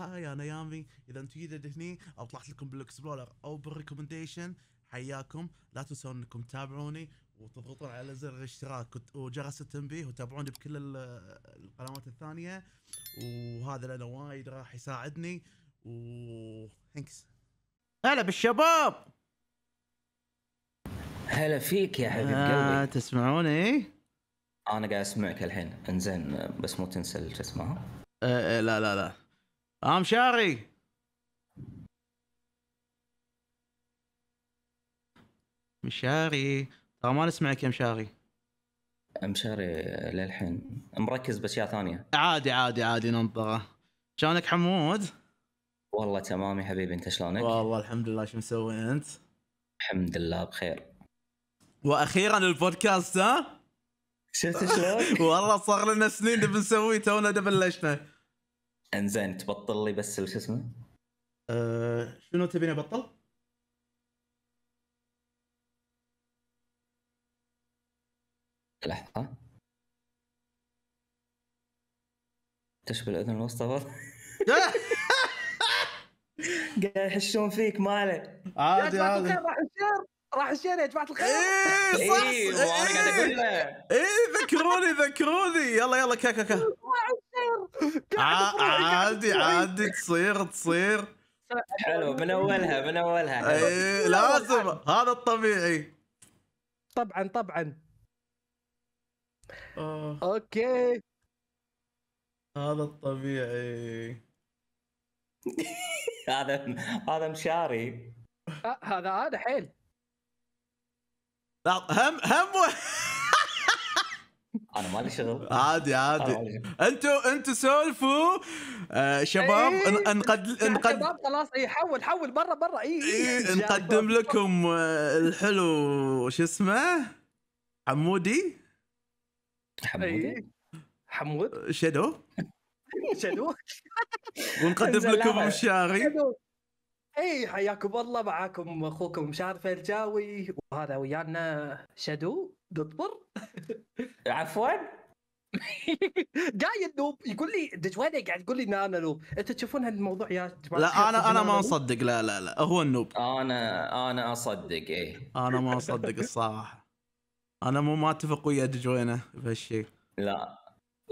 هاي يا نيامي اذا انتم جدد هني او طلعت لكم بالاكسبلورر او بالريكومنديشن حياكم لا تنسون انكم تتابعوني وتضغطون على زر الاشتراك وجرس التنبيه وتابعوني بكل القنوات الثانيه وهذا لانه وايد راح يساعدني و ثانكس هلا بالشباب هلا فيك يا حبيب آه تسمعوني؟ انا قاعد اسمعك الحين انزين بس مو تنسى شو اسمه؟ آه لا لا لا عم شاري مشاري ترى ما نسمعك يا مشاري مشاري للحين مركز باشياء ثانيه عادي عادي عادي ننطره شلونك حمود؟ والله تمام يا حبيبي انت شلونك؟ والله الحمد لله شو مسوي انت؟ الحمد لله بخير واخيرا البودكاست ها؟ شفت شلون؟ والله صار لنا سنين بنسويه تونا بلشنا انزين تبطل لي بس شو اسمه؟ أه شنو تبيني ابطل؟ لحظة تشبه الأذن الوسطى قاعد يحشون فيك ماله عادي عادي راح الشير راح الشير يا جماعة الخير اي صح اي إيه. إيه، ذكروني ذكروني يلا يلا كا كا كا إيه؟ عادي إيه؟ عادي تصير تصير حلو من اولها من اولها اي لازم هذا الطبيعي طبعا طبعا آه. اوكي هذا الطبيعي هذا هذا مشاري آه، هذا انا حيل هم هم انا ما لي شغل عادي عادي انتوا انتوا سولفوا آه شباب إيه انقد شباب خلاص اي حول حول برا برا اي إيه, إيه،, إيه،, إيه. نقدم لكم آه، الحلو شو اسمه حمودي حمودي حمود شادو شادو ونقدم لكم شاري اي حياكم الله معاكم اخوكم شارف الجاوي وهذا ويانا شادو دطبر عفوا جاي النوب يقول لي دجواني قاعد يقول لي ان انا نوب انتم تشوفون هالموضوع يا جماعه لا انا انا ما اصدق لا لا لا هو النوب انا انا اصدق ايه انا ما اصدق الصراحه انا مو ما اتفق ويا دجوينه بهالشيء لا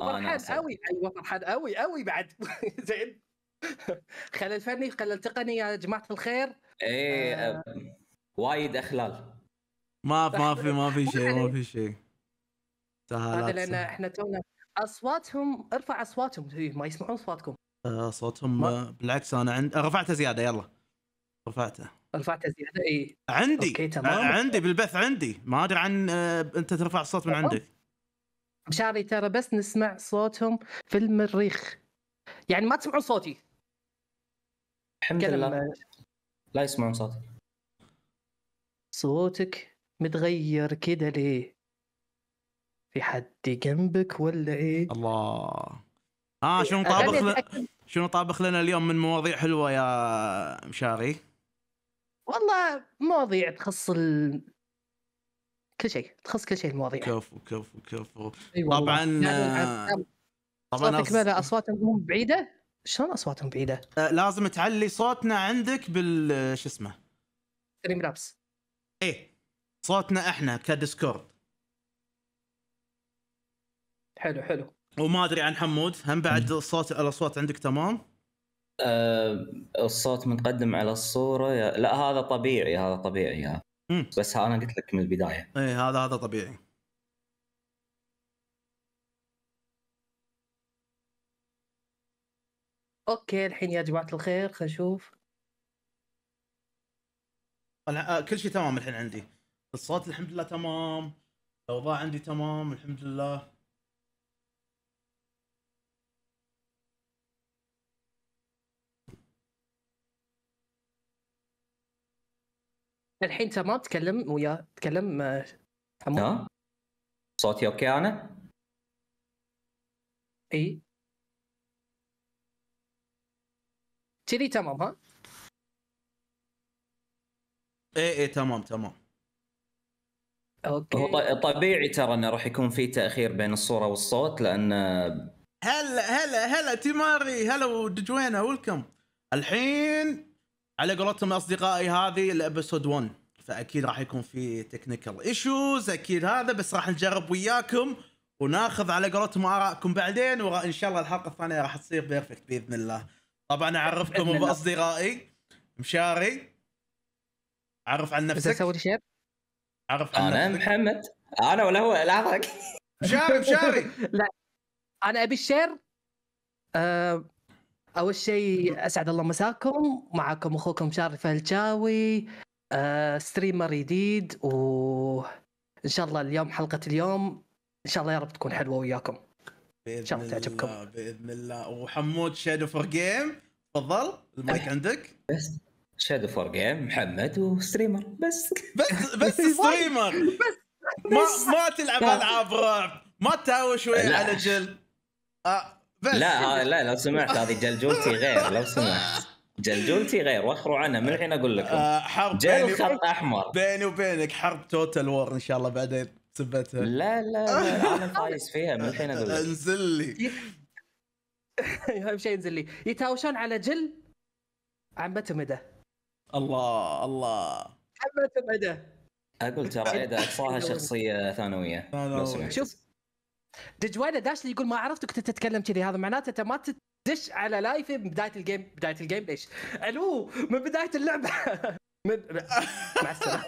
فرحان قوي ايوه فرحان قوي قوي بعد زين خلل فني خلل تقني يا جماعه الخير ايه آه. وايد اخلال ما ما في ما في شيء ما في شيء سهالات هذا لان احنا تونا اصواتهم ارفع اصواتهم إيه، ما يسمعون اصواتكم آه، صوتهم ما... آه، بالعكس انا عند رفعته زياده يلا رفعته رفعته زياده اي عندي أوكي تمام. عندي بالبث عندي ما ادري عن آه، انت ترفع الصوت من عندك مشاري ترى بس نسمع صوتهم في المريخ يعني ما تسمعون صوتي الحمد لله لا يسمعون صوتي صوتك متغير كده ليه؟ في حد جنبك ولا ايه؟ الله اه إيه، شنو طابخ لنا شنو طابخ لنا اليوم من مواضيع حلوه يا مشاري؟ والله مواضيع تخص ال... كل شيء تخص كل شيء المواضيع كفو كفو كفو أيوة طبعا يعني طبعا صوتك أص... اصواتهم بعيده شلون اصواتهم بعيده؟ آه لازم تعلي صوتنا عندك بال آه، شو اسمه؟ ستريم لابس ايه صوتنا احنا كديسكورد حلو حلو وما ادري عن حمود هم بعد الصوت الاصوات عندك تمام؟ أه الصوت متقدم على الصوره يا... لا هذا طبيعي هذا طبيعي يا. بس انا قلت لك من البدايه ايه هذا هذا طبيعي اوكي الحين يا جماعه الخير خلينا نشوف انا آه، كل شيء تمام الحين عندي الصوت الحمد لله تمام الاوضاع عندي تمام الحمد لله الحين تمام تكلم ويا تكلم آه، حمود ها صوتي اوكي انا؟ اي تشذي تمام ها؟ ايه ايه تمام تمام اوكي هو طبيعي ترى انه راح يكون في تاخير بين الصوره والصوت لان هلا هلا هلا تيماري هلا ودجوينه ويلكم الحين على قولتهم اصدقائي هذه الابيسود 1 فاكيد راح يكون في تكنيكال ايشوز اكيد هذا بس راح نجرب وياكم وناخذ على قولتهم ارائكم بعدين وان شاء الله الحلقه الثانيه راح تصير بيرفكت باذن الله طبعا اعرفكم باصدقائي مشاري عرف عن نفسك بس شير؟ عرف عن انا محمد انا ولا هو لحظه مشاري مشاري لا انا ابي الشير آه، اول شيء اسعد الله مساكم معكم اخوكم شارف فهلجاوي أه... ستريمر جديد وان شاء الله اليوم حلقه اليوم ان شاء الله يا رب تكون حلوه وياكم باذن شاء الله تعجبكم باذن الله وحمود شادو فور جيم تفضل المايك عندك بس شادو فور جيم محمد وستريمر بس بس بس ستريمر ما ما تلعب العاب رعب ما تهوى شوي على جل آه، بس لا آه، لا لو سمعت هذه جلجولتي غير لو سمعت جلجولتي غير واخروا عنها من الحين اقول لكم آه، حرب جل خط احمر بيني وبينك حرب توتال وور ان شاء الله بعدين سبتها لا لا لا العالم فايز فيها من الحين اقول لك انزل لي اهم شيء انزل لي يتهاوشون على جل عمته مدى الله الله عمته مدى اقول ترى اذا اقصاها شخصيه ثانويه شوف دجوانا داش لي يقول ما عرفتك كنت تتكلم كذي هذا معناته انت ما تدش على لايفي من بدايه الجيم بدايه الجيم ليش؟ الو من بدايه اللعبه من... مع السلامه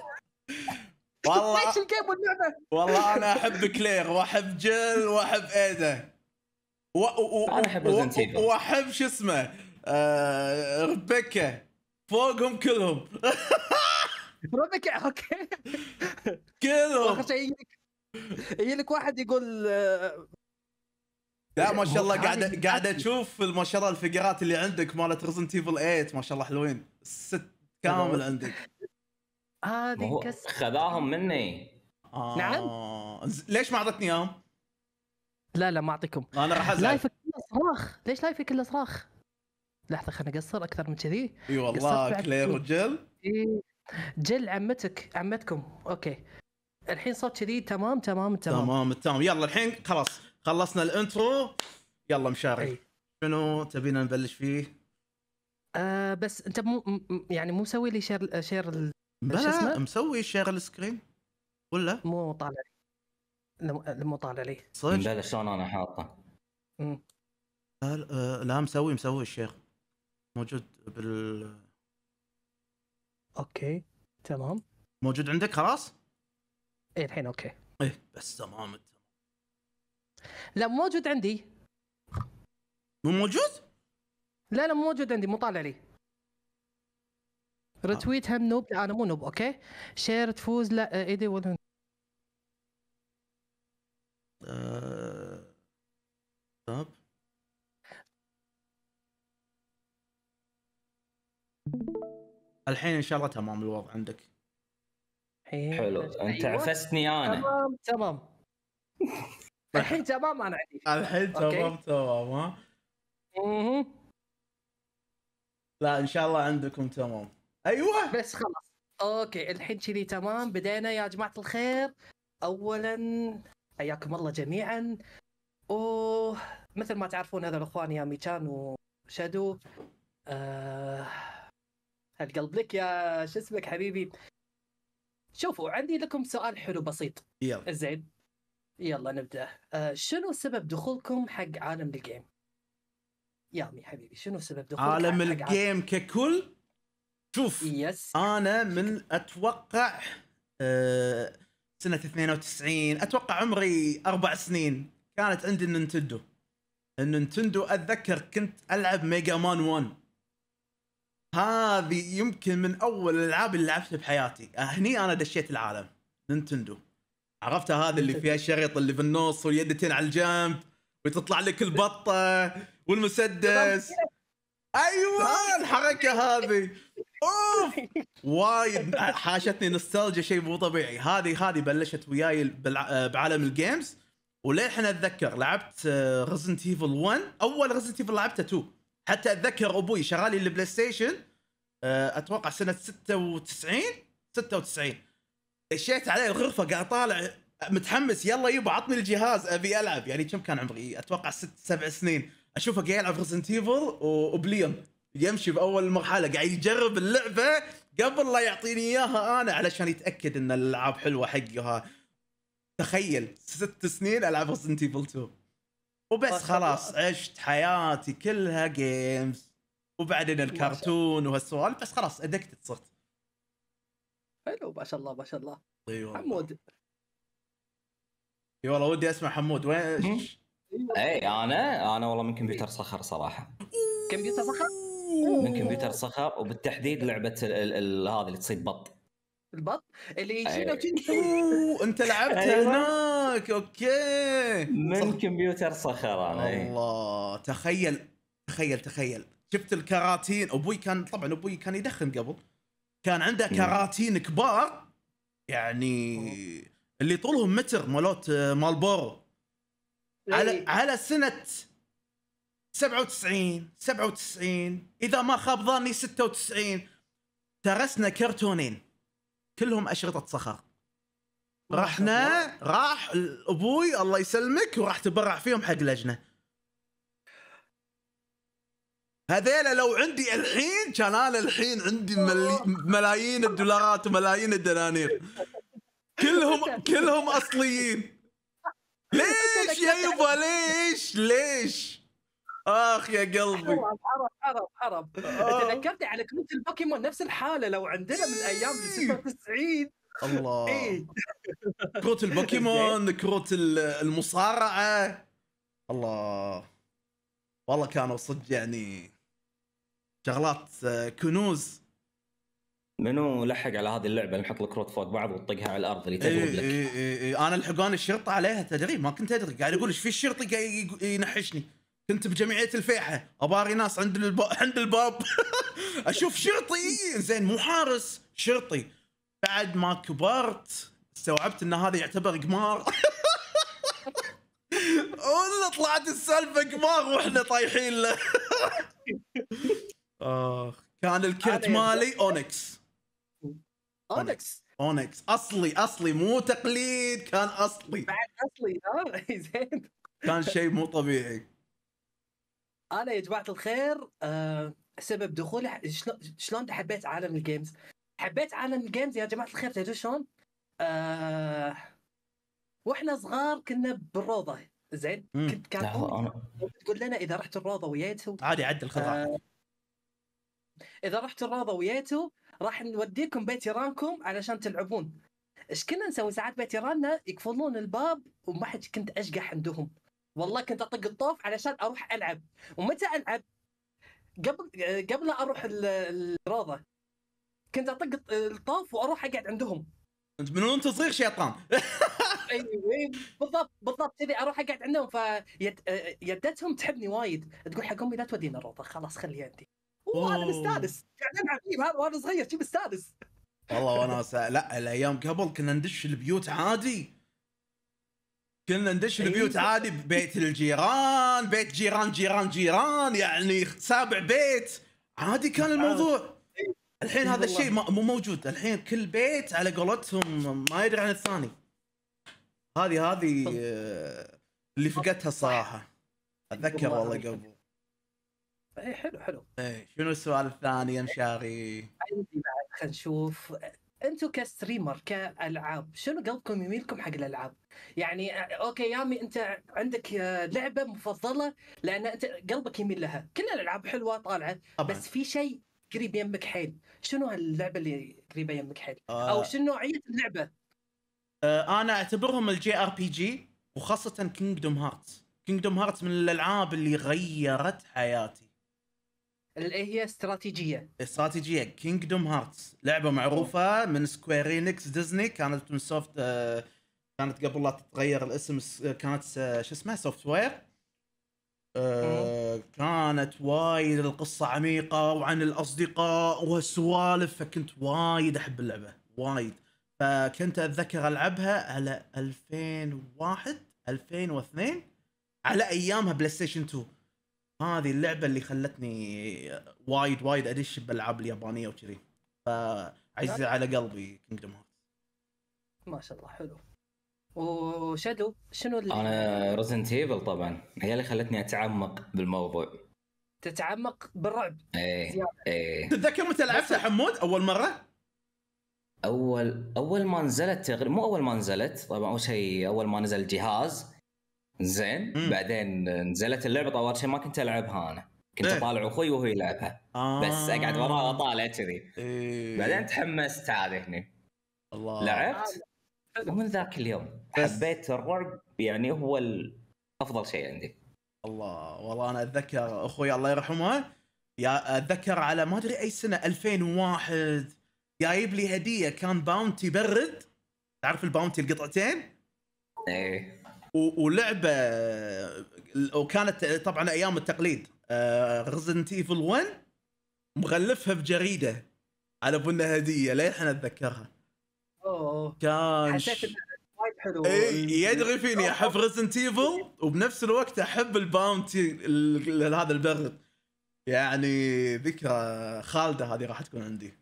والله ليش الجيم واللعبه والله انا احب كلير واحب جيل واحب ايدا و... و... انا احب واحب شو اسمه آه... ربيكا فوقهم كلهم ربيكا اوكي كلهم يجي لك واحد يقول آه، لا ما شاء الله قاعد قاعد اشوف ما شاء الله الفقرات اللي عندك مالت ريزنت ايفل 8 ما شاء الله حلوين ست كامل عندك هذه آه كسر خذاهم مني نعم. آه. نعم ليش ما اعطتني اياهم؟ لا لا ما اعطيكم انا راح ازعل لايفك كله صراخ ليش لايفك كله صراخ؟ لحظه خليني اقصر اكثر من كذي اي والله كلير وجل جل عمتك عمتكم اوكي الحين صوت كذي تمام تمام تمام تمام تمام يلا الحين خلاص خلصنا الانترو يلا مشاري شنو تبينا نبلش فيه؟ آه بس انت مو يعني مو مسوي لي شير شير بلا مسوي شير السكرين ولا مو طالع لي مو طالع لي صدق لا شلون انا حاطه لا لا مسوي مسوي الشيخ موجود بال اوكي تمام موجود عندك خلاص؟ ايه الحين اوكي ايه بس تمام لا موجود عندي مو موجود؟ لا لا موجود عندي مو طالع لي رتويت آه. هم نوب لا انا مو نوب اوكي شير تفوز لا آه، ايدي ولا آه. طب الحين ان شاء الله تمام الوضع عندك حلو أيوة. انت أيوة. عفستني انا تمام تمام الحين تمام انا عندي الحين تمام تمام ها أمم. لا ان شاء الله عندكم تمام ايوه بس خلاص اوكي الحين كذي تمام بدينا يا جماعه الخير اولا حياكم الله جميعا ومثل ما تعرفون هذول الاخوان يا ميتان وشادو أه... هالقلب لك يا شو اسمك حبيبي شوفوا عندي لكم سؤال حلو بسيط يلا زين يلا نبدا أه شنو سبب دخولكم حق عالم الجيم يا حبيبي شنو سبب دخولك عالم الجيم ككل شوف يس انا من اتوقع أه سنه 92 اتوقع عمري اربع سنين كانت عندي النينتندو النينتندو اتذكر كنت العب ميجا مان 1 هذه يمكن من اول الالعاب اللي لعبتها بحياتي هني انا دشيت العالم نينتندو عرفتها هذا اللي فيها الشريط اللي في النص واليدتين على الجنب وتطلع لك البطه والمسدس ايوه الحركه هذه وايد حاشتني نوستالجيا شيء مو طبيعي هذه هذه بلشت وياي بعالم الجيمز وللحين اتذكر لعبت ريزنت ايفل 1 اول ريزنت ايفل لعبته 2 حتى اتذكر ابوي شغالي البلاي ستيشن آه، اتوقع سنه 96 96 دشيت عليه الغرفه قاعد طالع متحمس يلا يبا عطني الجهاز ابي العب يعني كم كان عمري اتوقع ست سبع سنين اشوفه قاعد يلعب ريزنت ايفل وبليون يمشي باول مرحله قاعد يجرب اللعبه قبل لا يعطيني اياها انا علشان يتاكد ان الالعاب حلوه حقها تخيل ست سنين العب ريزنت ايفل 2 وبس طيب، خلاص عشت حياتي كلها جيمز وبعدين الكرتون وهالسوالف بس خلاص ادكتد صرت حلو ما شاء الله ما شاء الله ايوه حمود اي والله ودي اسمع حمود وين اي انا انا والله من كمبيوتر صخر صراحه كمبيوتر صخر من كمبيوتر صخب وبالتحديد لعبه هذه اللي تصيد بط البط اللي يشيله أيوة. انت لعبتها أيوة. هناك اوكي من كمبيوتر صخر انا إيه. الله تخيل تخيل تخيل شفت الكراتين ابوي كان طبعا ابوي كان يدخن قبل كان عنده كراتين كبار يعني اللي طولهم متر مالوت مالبورو على إيه. على سنه 97 97 اذا ما خاب ظني 96 درسنا كرتونين كلهم اشرطه صخر رحنا راح ابوي الله يسلمك وراح تبرع فيهم حق لجنه هذيلا لو عندي الحين كان انا الحين عندي ملي... ملايين الدولارات وملايين الدنانير كلهم كلهم اصليين ليش يا يبا ليش ليش اخ يا قلبي عرب عرب عرب آه. تذكرتي على كروت البوكيمون نفس الحاله لو عندنا من ايام 96 إيه. الله إيه. كروت البوكيمون كروت المصارعه الله والله كانوا صدق يعني شغلات آه، كنوز منو لحق على هذه اللعبه اللي نحط الكروت فوق بعض وتطقها على الارض اللي تقلب إيه، لك إيه إيه انا الحقان الشرطه عليها تدري ما كنت ادري قاعد اقول ايش في الشرطي قاعد ينحشني كنت بجمعيه الفيحة اباري ناس عند الب... عند الباب اشوف شرطي زين مو حارس شرطي بعد ما كبرت استوعبت ان هذا يعتبر قمار والله طلعت السالفه قمار واحنا طايحين له اخ كان الكرت مالي اونكس اونكس اونكس اصلي اصلي مو تقليد كان اصلي بعد اصلي اه زين كان شيء مو طبيعي انا يا جماعه الخير آه سبب دخولي شلون حبيت عالم الجيمز حبيت عالم الجيمز يا جماعه الخير تدري شلون؟ آه واحنا صغار كنا بالروضه زين كنت كان تقول لنا اذا رحت الروضه ويايتو عادي عدل خذ آه اذا رحت الروضه ويايتو راح نوديكم بيت جيرانكم علشان تلعبون ايش كنا نسوي ساعات بيت جيراننا يقفلون الباب وما حد كنت اشقح عندهم والله كنت اطق الطوف علشان اروح العب ومتى العب قبل قبل لا اروح الروضه كنت اطق الطوف واروح اقعد عندهم انت من وانت صغير شيطان بالضبط بالضبط كذي اروح اقعد عندهم فيدتهم تحبني وايد تقول حق امي لا تودينا الروضه خلاص خليها انت وانا مستانس قاعد العب هذا وانا صغير شي مستانس والله وانا لا الايام قبل كنا ندش البيوت عادي كنا ندش إيه. البيوت عادي ببيت الجيران بيت جيران جيران جيران يعني سابع بيت عادي كان الموضوع الحين إيه هذا الشيء مو موجود الحين كل بيت على قولتهم ما يدري عن الثاني هذه هذه آه، اللي فقدتها الصراحه اتذكر والله قبل اي حلو حلو اي شنو السؤال الثاني يا مشاري؟ عندي بعد خلينا نشوف انتم كستريمر كالعاب شنو قلبكم يميلكم حق الالعاب؟ يعني آه، اوكي يامي انت عندك آه، لعبه مفضله لان انت قلبك يميل لها، كل الالعاب حلوه طالعه طبعًا. بس في شيء قريب يمك حيل، شنو هاللعبه اللي قريبه يمك حيل؟ آه. او شنو نوعيه اللعبه؟ آه انا اعتبرهم الجي ار بي جي وخاصه كينجدوم هارت، كينجدوم هارت من الالعاب اللي غيرت حياتي. اللي هي استراتيجيه استراتيجيه كينجدوم هارتس لعبه معروفه من سكويرينكس ديزني كانت من سوفت آه، كانت قبل لا تتغير الاسم آه، كانت آه، شو اسمها سوفت وير كانت وايد القصه عميقه وعن الاصدقاء والسوالف فكنت وايد احب اللعبه وايد فكنت اتذكر العبها على 2001 2002 على ايامها بلاي ستيشن 2 هذه اللعبه اللي خلتني وايد وايد ادش بالالعاب اليابانيه وكذي فعزيزه على قلبي كينجدم هارت ما شاء الله حلو وشادو شنو اللي... انا رزن تيبل طبعا هي اللي خلتني اتعمق بالموضوع تتعمق بالرعب ايه ايه تتذكر متى لعبتها حمود اول مره؟ اول اول ما نزلت تقريبا مو اول ما نزلت طبعا اول شيء اول ما نزل الجهاز زين مم. بعدين نزلت اللعبه طول شيء ما كنت العبها انا كنت إيه. اطالع إيه؟ اخوي وهو يلعبها آه. بس اقعد وراه اطالع كذي إيه. بعدين تحمست عاد هني الله لعبت آه. ومن ذاك اليوم بس. حبيت الرعب يعني هو افضل شيء عندي الله والله انا اتذكر اخوي الله يرحمه يا اتذكر على ما ادري اي سنه 2001 جايب لي هديه كان باونتي برد تعرف الباونتي القطعتين؟ ايه ولعبه وكانت طبعا ايام التقليد رزنت ايفل 1 مغلفها بجريده على بنا هديه للحين اتذكرها اوه كان حسيت وايد حلو يدري فيني احب رزنت ايفل وبنفس الوقت احب الباونتي هذا البرد يعني ذكرى خالده هذه راح تكون عندي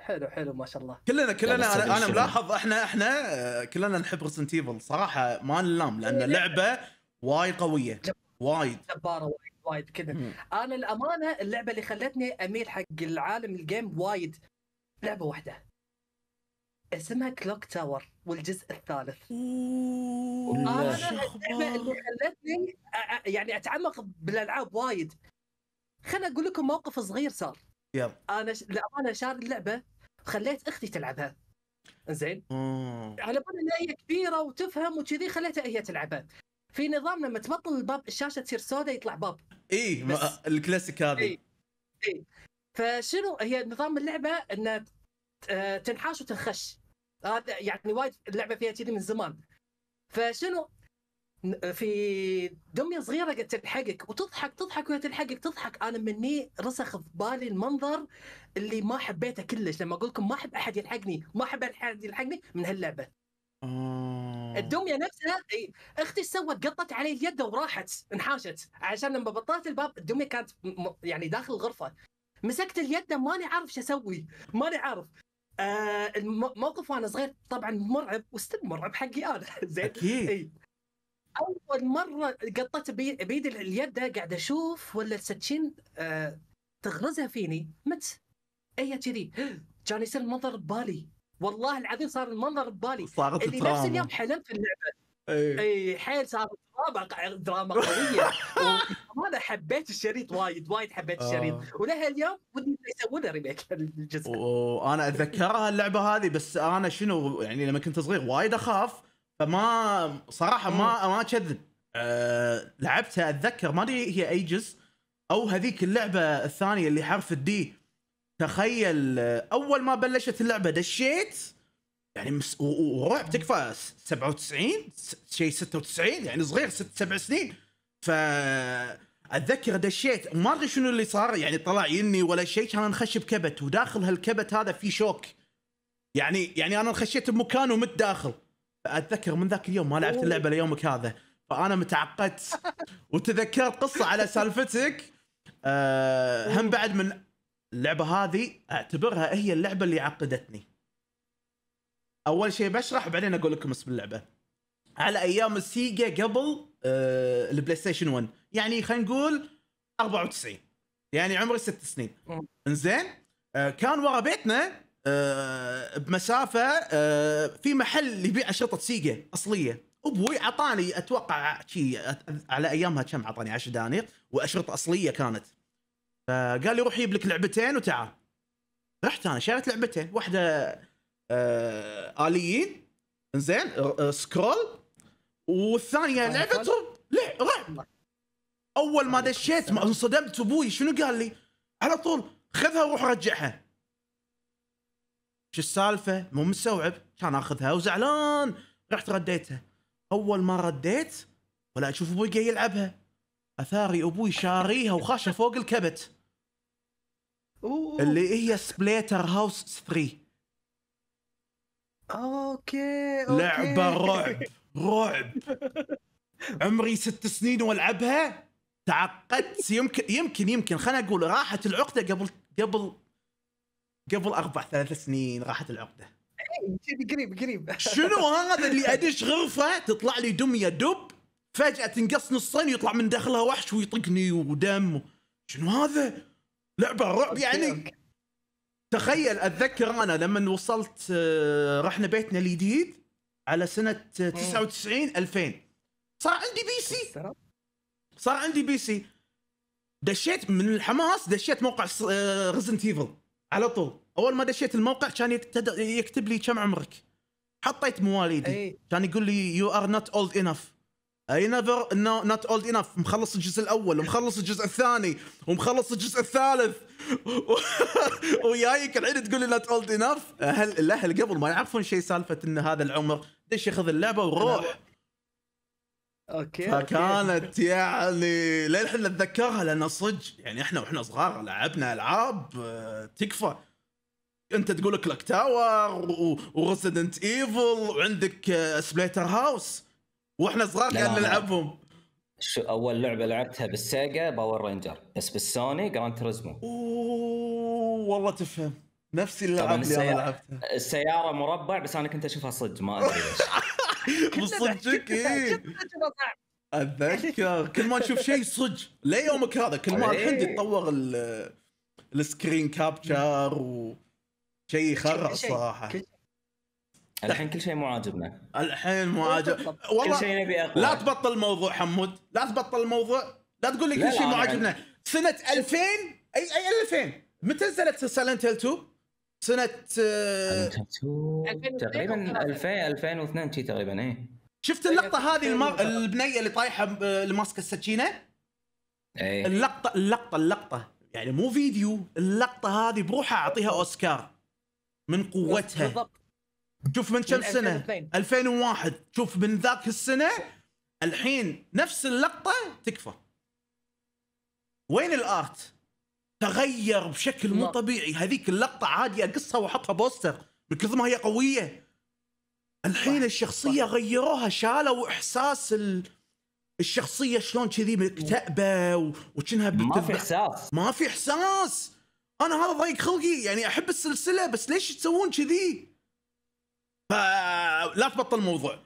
حلو حلو ما شاء الله كلنا كلنا انا, أنا ملاحظ احنا احنا كلنا نحب ريزنت ايفل صراحه ما نلام إيه، لان اللعبه وايد قويه وايد جباره وايد وايد كذا انا الامانه اللعبه اللي خلتني اميل حق العالم الجيم وايد لعبه واحده اسمها كلوك تاور والجزء الثالث انا اللعبه اللي خلتني يعني اتعمق بالالعاب وايد خليني اقول لكم موقف صغير صار يلا انا ش... انا شار اللعبه خليت اختي تلعبها زين على بال انها هي كبيره وتفهم وكذي خليتها هي تلعبها في نظام لما تبطل الباب الشاشه تصير سوداء يطلع باب اي بس... ما... الكلاسيك هذه اي إيه. فشنو هي نظام اللعبه انها آه، تنحاش وتنخش هذا يعني وايد اللعبه فيها كذي من زمان فشنو في دميه صغيره قد تلحقك وتضحك تضحك وهي تلحقك تضحك انا مني رسخ في بالي المنظر اللي ما حبيته كلش لما اقول لكم ما احب احد يلحقني ما احب احد يلحقني من هاللعبه آه. الدميه نفسها اختي سوت قطت علي اليد وراحت انحاشت عشان لما بطلت الباب الدميه كانت يعني داخل الغرفه مسكت اليد ماني عارف شو اسوي ماني عارف آه الموقف وانا صغير طبعا مرعب وستيل مرعب حقي انا زين اكيد اول مره قطت بيد اليد قاعد اشوف ولا السكين آه تغرزها فيني مت هي كذي كان يصير المنظر ببالي والله العظيم صار المنظر ببالي صارت اللي نفس اليوم حلمت اللعبه اي إيه، حيل صار دراما دراما قويه وانا حبيت الشريط وايد وايد حبيت الشريط آه. ولها اليوم ودي يسوون ريميك الجزء وانا اتذكرها اللعبه هذه بس انا شنو يعني لما كنت صغير وايد اخاف فما صراحه ما ما اكذب أه لعبتها اتذكر ما ادري هي ايجز او هذيك اللعبه الثانيه اللي حرف الدي تخيل آه، اول ما بلشت اللعبه دشيت يعني مس... ورعب تكفى 97 شيء 96 يعني صغير ست سبع سنين ف اتذكر دشيت ما ادري شنو اللي صار يعني طلع يني ولا شيء كان نخش بكبت وداخل هالكبت هذا في شوك يعني يعني انا انخشيت بمكان ومت داخل اتذكر من ذاك اليوم ما لعبت اللعبه ليومك هذا فانا متعقدت وتذكرت قصه على سالفتك أه هم بعد من اللعبه هذه اعتبرها هي اللعبه اللي عقدتني اول شيء بشرح بعدين اقول لكم اسم اللعبه على ايام السيجا قبل أه البلاي ستيشن 1 يعني خلينا نقول 94 يعني عمري ست سنين انزين أه كان ورا بيتنا آه، بمسافه أه في محل يبيع اشرطه سيجا اصليه ابوي اعطاني اتوقع شي على ايامها كم اعطاني 10 دنانير واشرطه اصليه كانت فقال لي روح جيب لك لعبتين وتعال رحت انا شريت لعبتين واحده آه اليين زين آه، سكرول والثانيه لعبه رعب رعب اول ما دشيت انصدمت ابوي شنو قال لي على طول خذها وروح رجعها شو السالفه مو مستوعب كان اخذها وزعلان رحت رديتها اول ما رديت ولا اشوف ابوي قاعد يلعبها اثاري ابوي شاريها وخاشه فوق الكبت اللي هي سبليتر هاوس 3 اوكي اوكي لعبه رعب رعب عمري ست سنين والعبها تعقدت يمكن يمكن يمكن خليني اقول راحت العقده قبل قبل قبل اربع ثلاث سنين راحت العقده إيه، قريب قريب شنو هذا اللي ادش غرفه تطلع لي دميه دب فجاه تنقص نصين يطلع من داخلها وحش ويطقني ودم شنو هذا؟ لعبه رعب يعني تخيل اتذكر انا لما وصلت آه، رحنا بيتنا الجديد على سنه 99 آه، 2000 صار عندي بي سي صار عندي بي سي دشيت من الحماس دشيت موقع ريزنت آه، ايفل على طول اول ما دشيت الموقع كان يكتب, لي كم عمرك حطيت مواليدي إيه. كان يقول لي يو ار نوت اولد انف اي نيفر نوت اولد انف مخلص الجزء الاول ومخلص الجزء الثاني ومخلص الجزء الثالث ويايك الحين تقول لي نوت اولد انف اهل الاهل قبل ما يعرفون شيء سالفه ان هذا العمر دش ياخذ اللعبه وروح اوكي فكانت يعني للحين اتذكرها نتذكرها لان صدق يعني احنا واحنا صغار لعبنا العاب آه، تكفى انت تقول لك لك تاور وريسيدنت ايفل وعندك سبليتر آه، هاوس واحنا صغار كنا نلعبهم شو اول لعبه لعبتها بالسيجا باور رينجر بس بالسوني جراند تريزمو اوه والله تفهم نفس اللعبه اللي انا لعبتها السياره مربع بس انا كنت اشوفها صدق ما ادري ليش بصدقك إيه. اتذكر كل ما تشوف شيء صدق ليومك هذا كل ما الحين تطور السكرين كابتشر وشيء يخرع صراحه الحين كل شيء مو عاجبنا الحين مو عاجب والله كل شيء نبي لا تبطل الموضوع حمود لا تبطل الموضوع لا تقول لي كل شيء مو عاجبنا سنه 2000 اي اي 2000 متى نزلت سايلنت هيل 2 سنه آه، تقريبا 2000 2002 شي تقريبا ايه شفت اللقطه هذه المر... البنيه اللي طايحه اللي آه، ماسكه السكينه؟ ايه اللقطه اللقطه اللقطه يعني مو فيديو اللقطه هذه بروحها اعطيها اوسكار من قوتها بالضبط شوف من كم سنه 2001 شوف من ذاك السنه الحين نفس اللقطه تكفى وين الارت تغير بشكل مو نعم. طبيعي هذيك اللقطه عادي اقصها واحطها بوستر من كثر ما هي قويه الحين صح. الشخصيه صح. غيروها شالوا احساس ال... الشخصيه شلون كذي مكتئبه و... وكأنها بتذبح ما في احساس ما في احساس انا هذا ضيق خلقي يعني احب السلسله بس ليش تسوون كذي؟ فلا تبطل الموضوع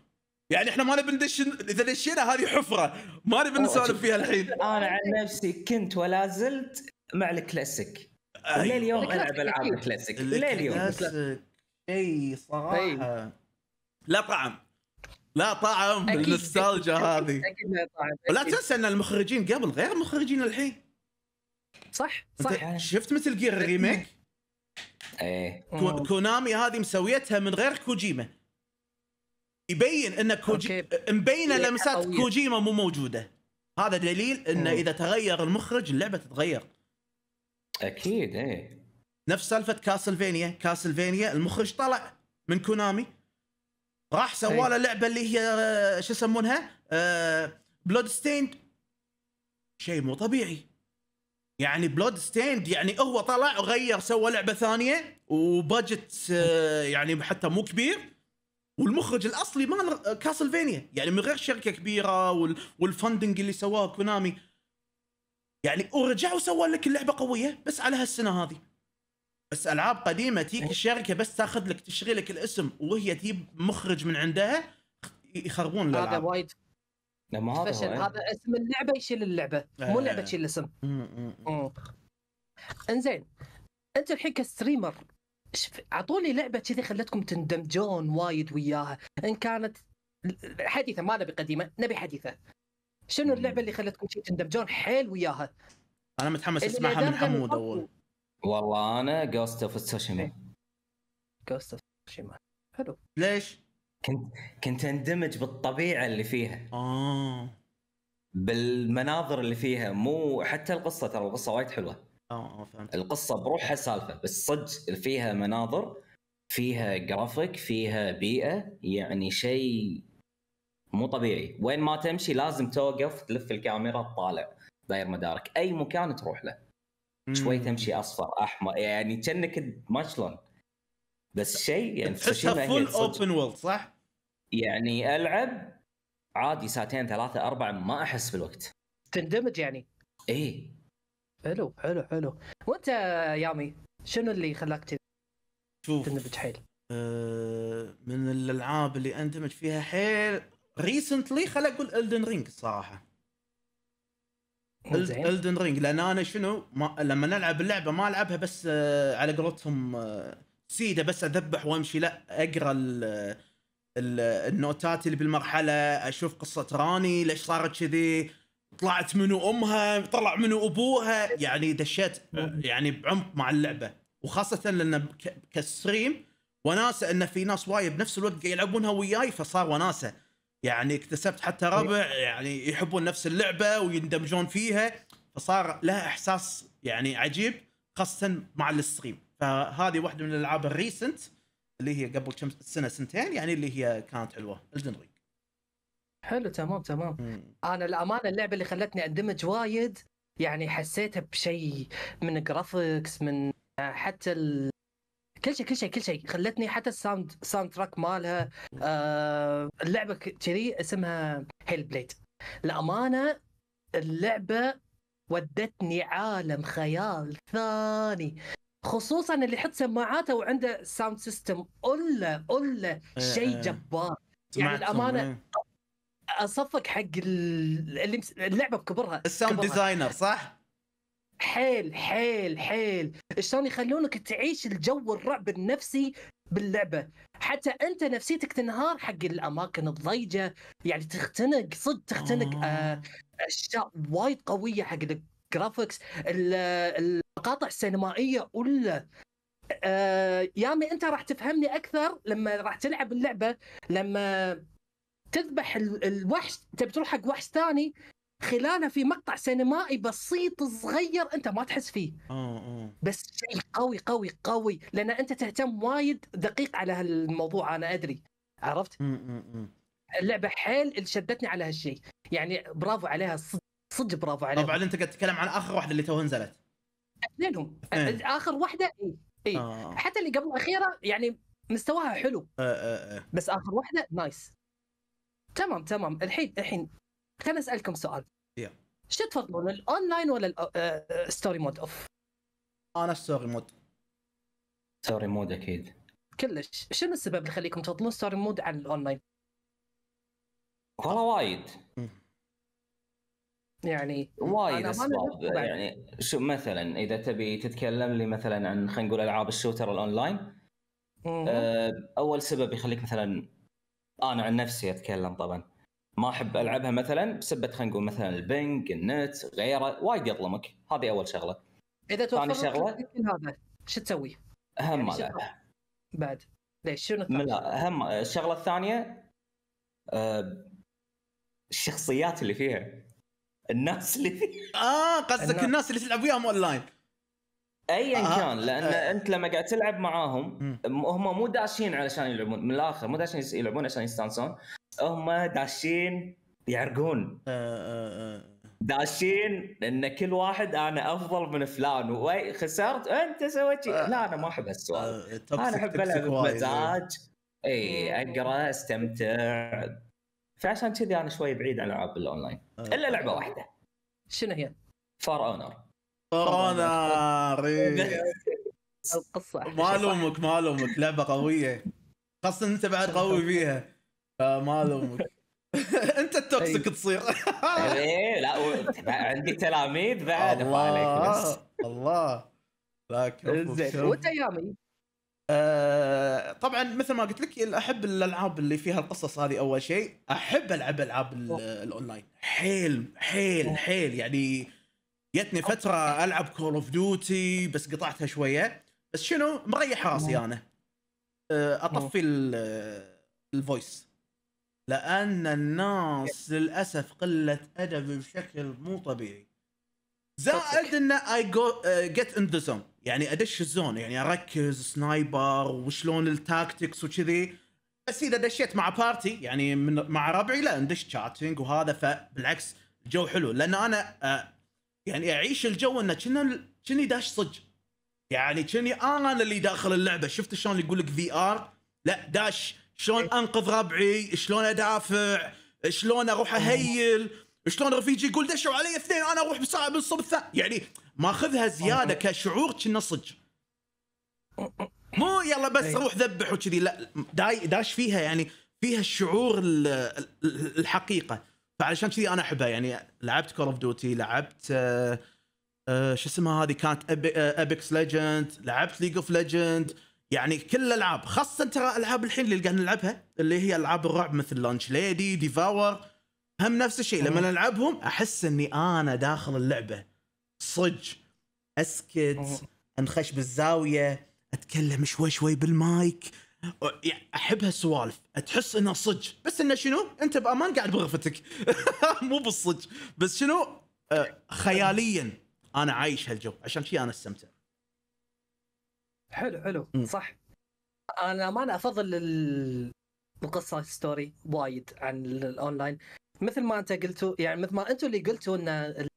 يعني احنا ما نبي ندش اذا دشينا هذه حفره ما نبي نسولف فيها الحين انا عن نفسي كنت ولا زلت مع الكلاسيك أيوة. وليه اليوم العب العاب الكلاسيك ليه اليوم شيء صراحه لا طعم لا طعم بالنستالجا هذه ولا تنسى ان المخرجين قبل غير مخرجين الحين صح صح شفت مثل جير ريميك؟ ايه كو كونامي هذه مسويتها من غير كوجيما يبين ان كوجي مبينه إيه، لمسات كوجيما مو موجوده هذا دليل انه اذا تغير المخرج اللعبه تتغير اكيد ايه نفس سالفه كاسلفينيا كاسلفينيا المخرج طلع من كونامي راح سوى إيه. له لعبه اللي هي آه، شو يسمونها بلود آه، ستيند شيء مو طبيعي يعني بلود ستيند يعني هو طلع وغير سوى لعبه ثانيه وبادجت آه، يعني حتى مو كبير والمخرج الاصلي مال كاسلفينيا يعني من غير شركه كبيره والفندنج اللي سواه كونامي يعني ورجع وسوى لك اللعبه قويه بس على هالسنه هذه بس العاب قديمه تيك إيه. الشركه بس تاخذ لك تشغيل لك الاسم وهي تجيب مخرج من عندها يخربون الالعاب هذا وايد ما هذا فشل هذا اسم اللعبه يشيل اللعبه مو اللعبه آه. تشيل الاسم انزين انت الحين كستريمر اعطوني لعبه كذي خلتكم تندمجون وايد وياها ان كانت حديثه ما نبي قديمه نبي حديثه شنو اللعبه اللي خلتكم تندمجون حيل وياها؟ انا متحمس اسمعها من حمود اول والله انا جوست اوف تسوشيما جوست اوف تسوشيما حلو ليش؟ كنت كنت اندمج بالطبيعه اللي فيها اه بالمناظر اللي فيها مو حتى القصه ترى القصه وايد حلوه اه, آه، فهمت القصه بروحها سالفه بس صدق فيها مناظر فيها جرافيك فيها بيئه يعني شيء مو طبيعي وين ما تمشي لازم توقف تلف الكاميرا تطالع داير مدارك اي مكان تروح له شوي تمشي اصفر احمر يعني كانك ما شلون بس شيء يعني تحسها فول اوبن وولد صح؟ يعني العب عادي ساعتين ثلاثة أربعة ما أحس بالوقت تندمج يعني؟ إيه حلو حلو حلو وأنت يامي شنو اللي خلاك تندمج؟ تندمج حيل أه من الألعاب اللي أندمج فيها حيل ريسنتلي خل اقول الدن رينج الصراحه الدن رينج لان انا شنو ما لما نلعب اللعبه ما العبها بس آه، على قولتهم آه، سيده بس اذبح وامشي لا اقرا النوتات اللي بالمرحله اشوف قصه راني ليش صارت كذي طلعت منو امها طلع منو ابوها يعني دشيت آه. يعني بعمق مع اللعبه وخاصه لان كستريم وناسه ان في ناس وايد بنفس الوقت يلعبونها وياي فصار وناسه يعني اكتسبت حتى ربع يعني يحبون نفس اللعبه ويندمجون فيها فصار لها احساس يعني عجيب خاصه مع الستريم فهذه واحده من الالعاب الريسنت اللي هي قبل كم سنه سنتين يعني اللي هي كانت حلوه الجنري حلو تمام تمام مم. انا الامانه اللعبه اللي خلتني اندمج وايد يعني حسيتها بشيء من جرافيكس من حتى كل شيء كل شيء كل شيء خلتني حتى الساوند ساوند تراك مالها آه اللعبه كذي اسمها هيل بليد الامانه اللعبه ودتني عالم خيال ثاني خصوصا اللي يحط سماعاته وعنده ساوند سيستم الا الا شيء إيه. جبار يعني الامانه إيه. اصفق حق اللي اللعبه بكبرها الساوند ديزاينر صح؟ حيل حيل حيل شلون يخلونك تعيش الجو الرعب النفسي باللعبه حتى انت نفسيتك تنهار حق الاماكن الضيجه يعني تختنق صدق تختنق آه, آه. اشياء وايد قويه حق الجرافكس المقاطع السينمائيه ولا آه يامي انت راح تفهمني اكثر لما راح تلعب اللعبه لما تذبح الوحش تبي تروح حق وحش ثاني خلالها في مقطع سينمائي بسيط صغير انت ما تحس فيه آه، آه. بس شيء قوي قوي قوي لان انت تهتم وايد دقيق على هالموضوع انا ادري عرفت اللعبه حيل اللي شدتني على هالشيء يعني برافو عليها صدق صدق برافو عليها طبعا طيب، انت قاعد تتكلم عن اخر واحده اللي تو نزلت اثنينهم اخر واحده اي اي آه،, آه. حتى اللي قبل الاخيره يعني مستواها حلو آه آه آه. بس اخر واحده نايس تمام تمام الحين الحين خليني اسالكم سؤال شو تفضلون الاونلاين ولا الستوري مود آه، آه، اوف؟ انا ستوري مود ستوري مود اكيد كلش شنو السبب اللي يخليكم تفضلون ستوري مود عن الاونلاين؟ والله وايد يعني وايد اسباب يعني شو مثلا اذا تبي تتكلم لي مثلا عن خلينا نقول العاب الشوتر الاونلاين آه، اول سبب يخليك مثلا انا عن نفسي اتكلم طبعا ما احب العبها مثلا بسبه خلينا نقول مثلا البنج النت غيره وايد يظلمك هذه اول شغله اذا ثاني شغله هذا شو تسوي؟ هم يعني ما يعني بعد ليش شنو لا هم الشغله الثانيه أه الشخصيات اللي فيها الناس اللي فيها اه قصدك الناس, الناس اللي تلعب وياهم اون لاين ايا آه. كان لان آه. انت لما قاعد تلعب معاهم هم مو داشين علشان يلعبون من الاخر مو داشين يلعبون عشان يستانسون هم داشين يعرقون آه، آه، آه. داشين ان كل واحد انا افضل من فلان وي خسرت انت سويت لا انا ما احب هالسؤال انا احب العب إيه. بمزاج اي اقرا استمتع فعشان كذي انا شوي بعيد عن العاب الاونلاين الا لعبه واحده شنو هي؟ فار اونر فار اونر القصه ما الومك ما الومك لعبه قويه خاصه انت بعد قوي فيها فما الومك انت التوكسيك طيب. تصير ايه لا عندي تلاميذ بعد الله بس الله لكن زين وانت ايامي آه، طبعا مثل ما قلت لك احب الالعاب اللي فيها القصص هذه اول شيء احب العب العاب الاونلاين حيل حيل حيل يعني جتني فتره العب كول اوف ديوتي بس قطعتها شويه بس شنو مريح راسي انا آه، اطفي الفويس لان الناس للاسف قله ادب بشكل مو طبيعي زائد ان اي جو جيت ان ذا زون يعني ادش الزون يعني اركز سنايبر وشلون التاكتكس وكذي بس اذا دشيت مع بارتي يعني من مع ربعي لا ندش شاتنج وهذا فبالعكس الجو حلو لان انا uh, يعني اعيش الجو انه كنا كني داش صج يعني كني انا اللي داخل اللعبه شفت شلون يقول لك في ار لا داش شلون إيه. انقذ ربعي شلون ادافع شلون اروح اهيل شلون رفيجي يقول دشوا علي اثنين انا اروح بساعه بالصب الثاني يعني ماخذها زياده كشعور كنا صدق مو يلا بس إيه. روح ذبح وكذي لا داي داش فيها يعني فيها الشعور الحقيقه فعلشان كذي انا احبها يعني لعبت كول اوف ديوتي لعبت آه آه شو اسمها هذه كانت ابيكس آه، ليجند لعبت ليج اوف ليجند يعني كل الالعاب خاصه ترى العاب الحين اللي قاعد نلعبها اللي هي العاب الرعب مثل لانش ليدي ديفاور هم نفس الشيء لما نلعبهم احس اني انا داخل اللعبه صج اسكت انخش بالزاويه اتكلم شوي شوي بالمايك يعني احب هالسوالف تحس انه صج بس انه شنو انت بامان قاعد بغرفتك مو بالصج بس شنو أه، خياليا انا عايش هالجو عشان شي انا استمتع حلو حلو م. صح انا ما أنا افضل القصه ستوري وايد عن الاونلاين مثل ما انت قلتوا يعني مثل ما انتم اللي قلتوا ان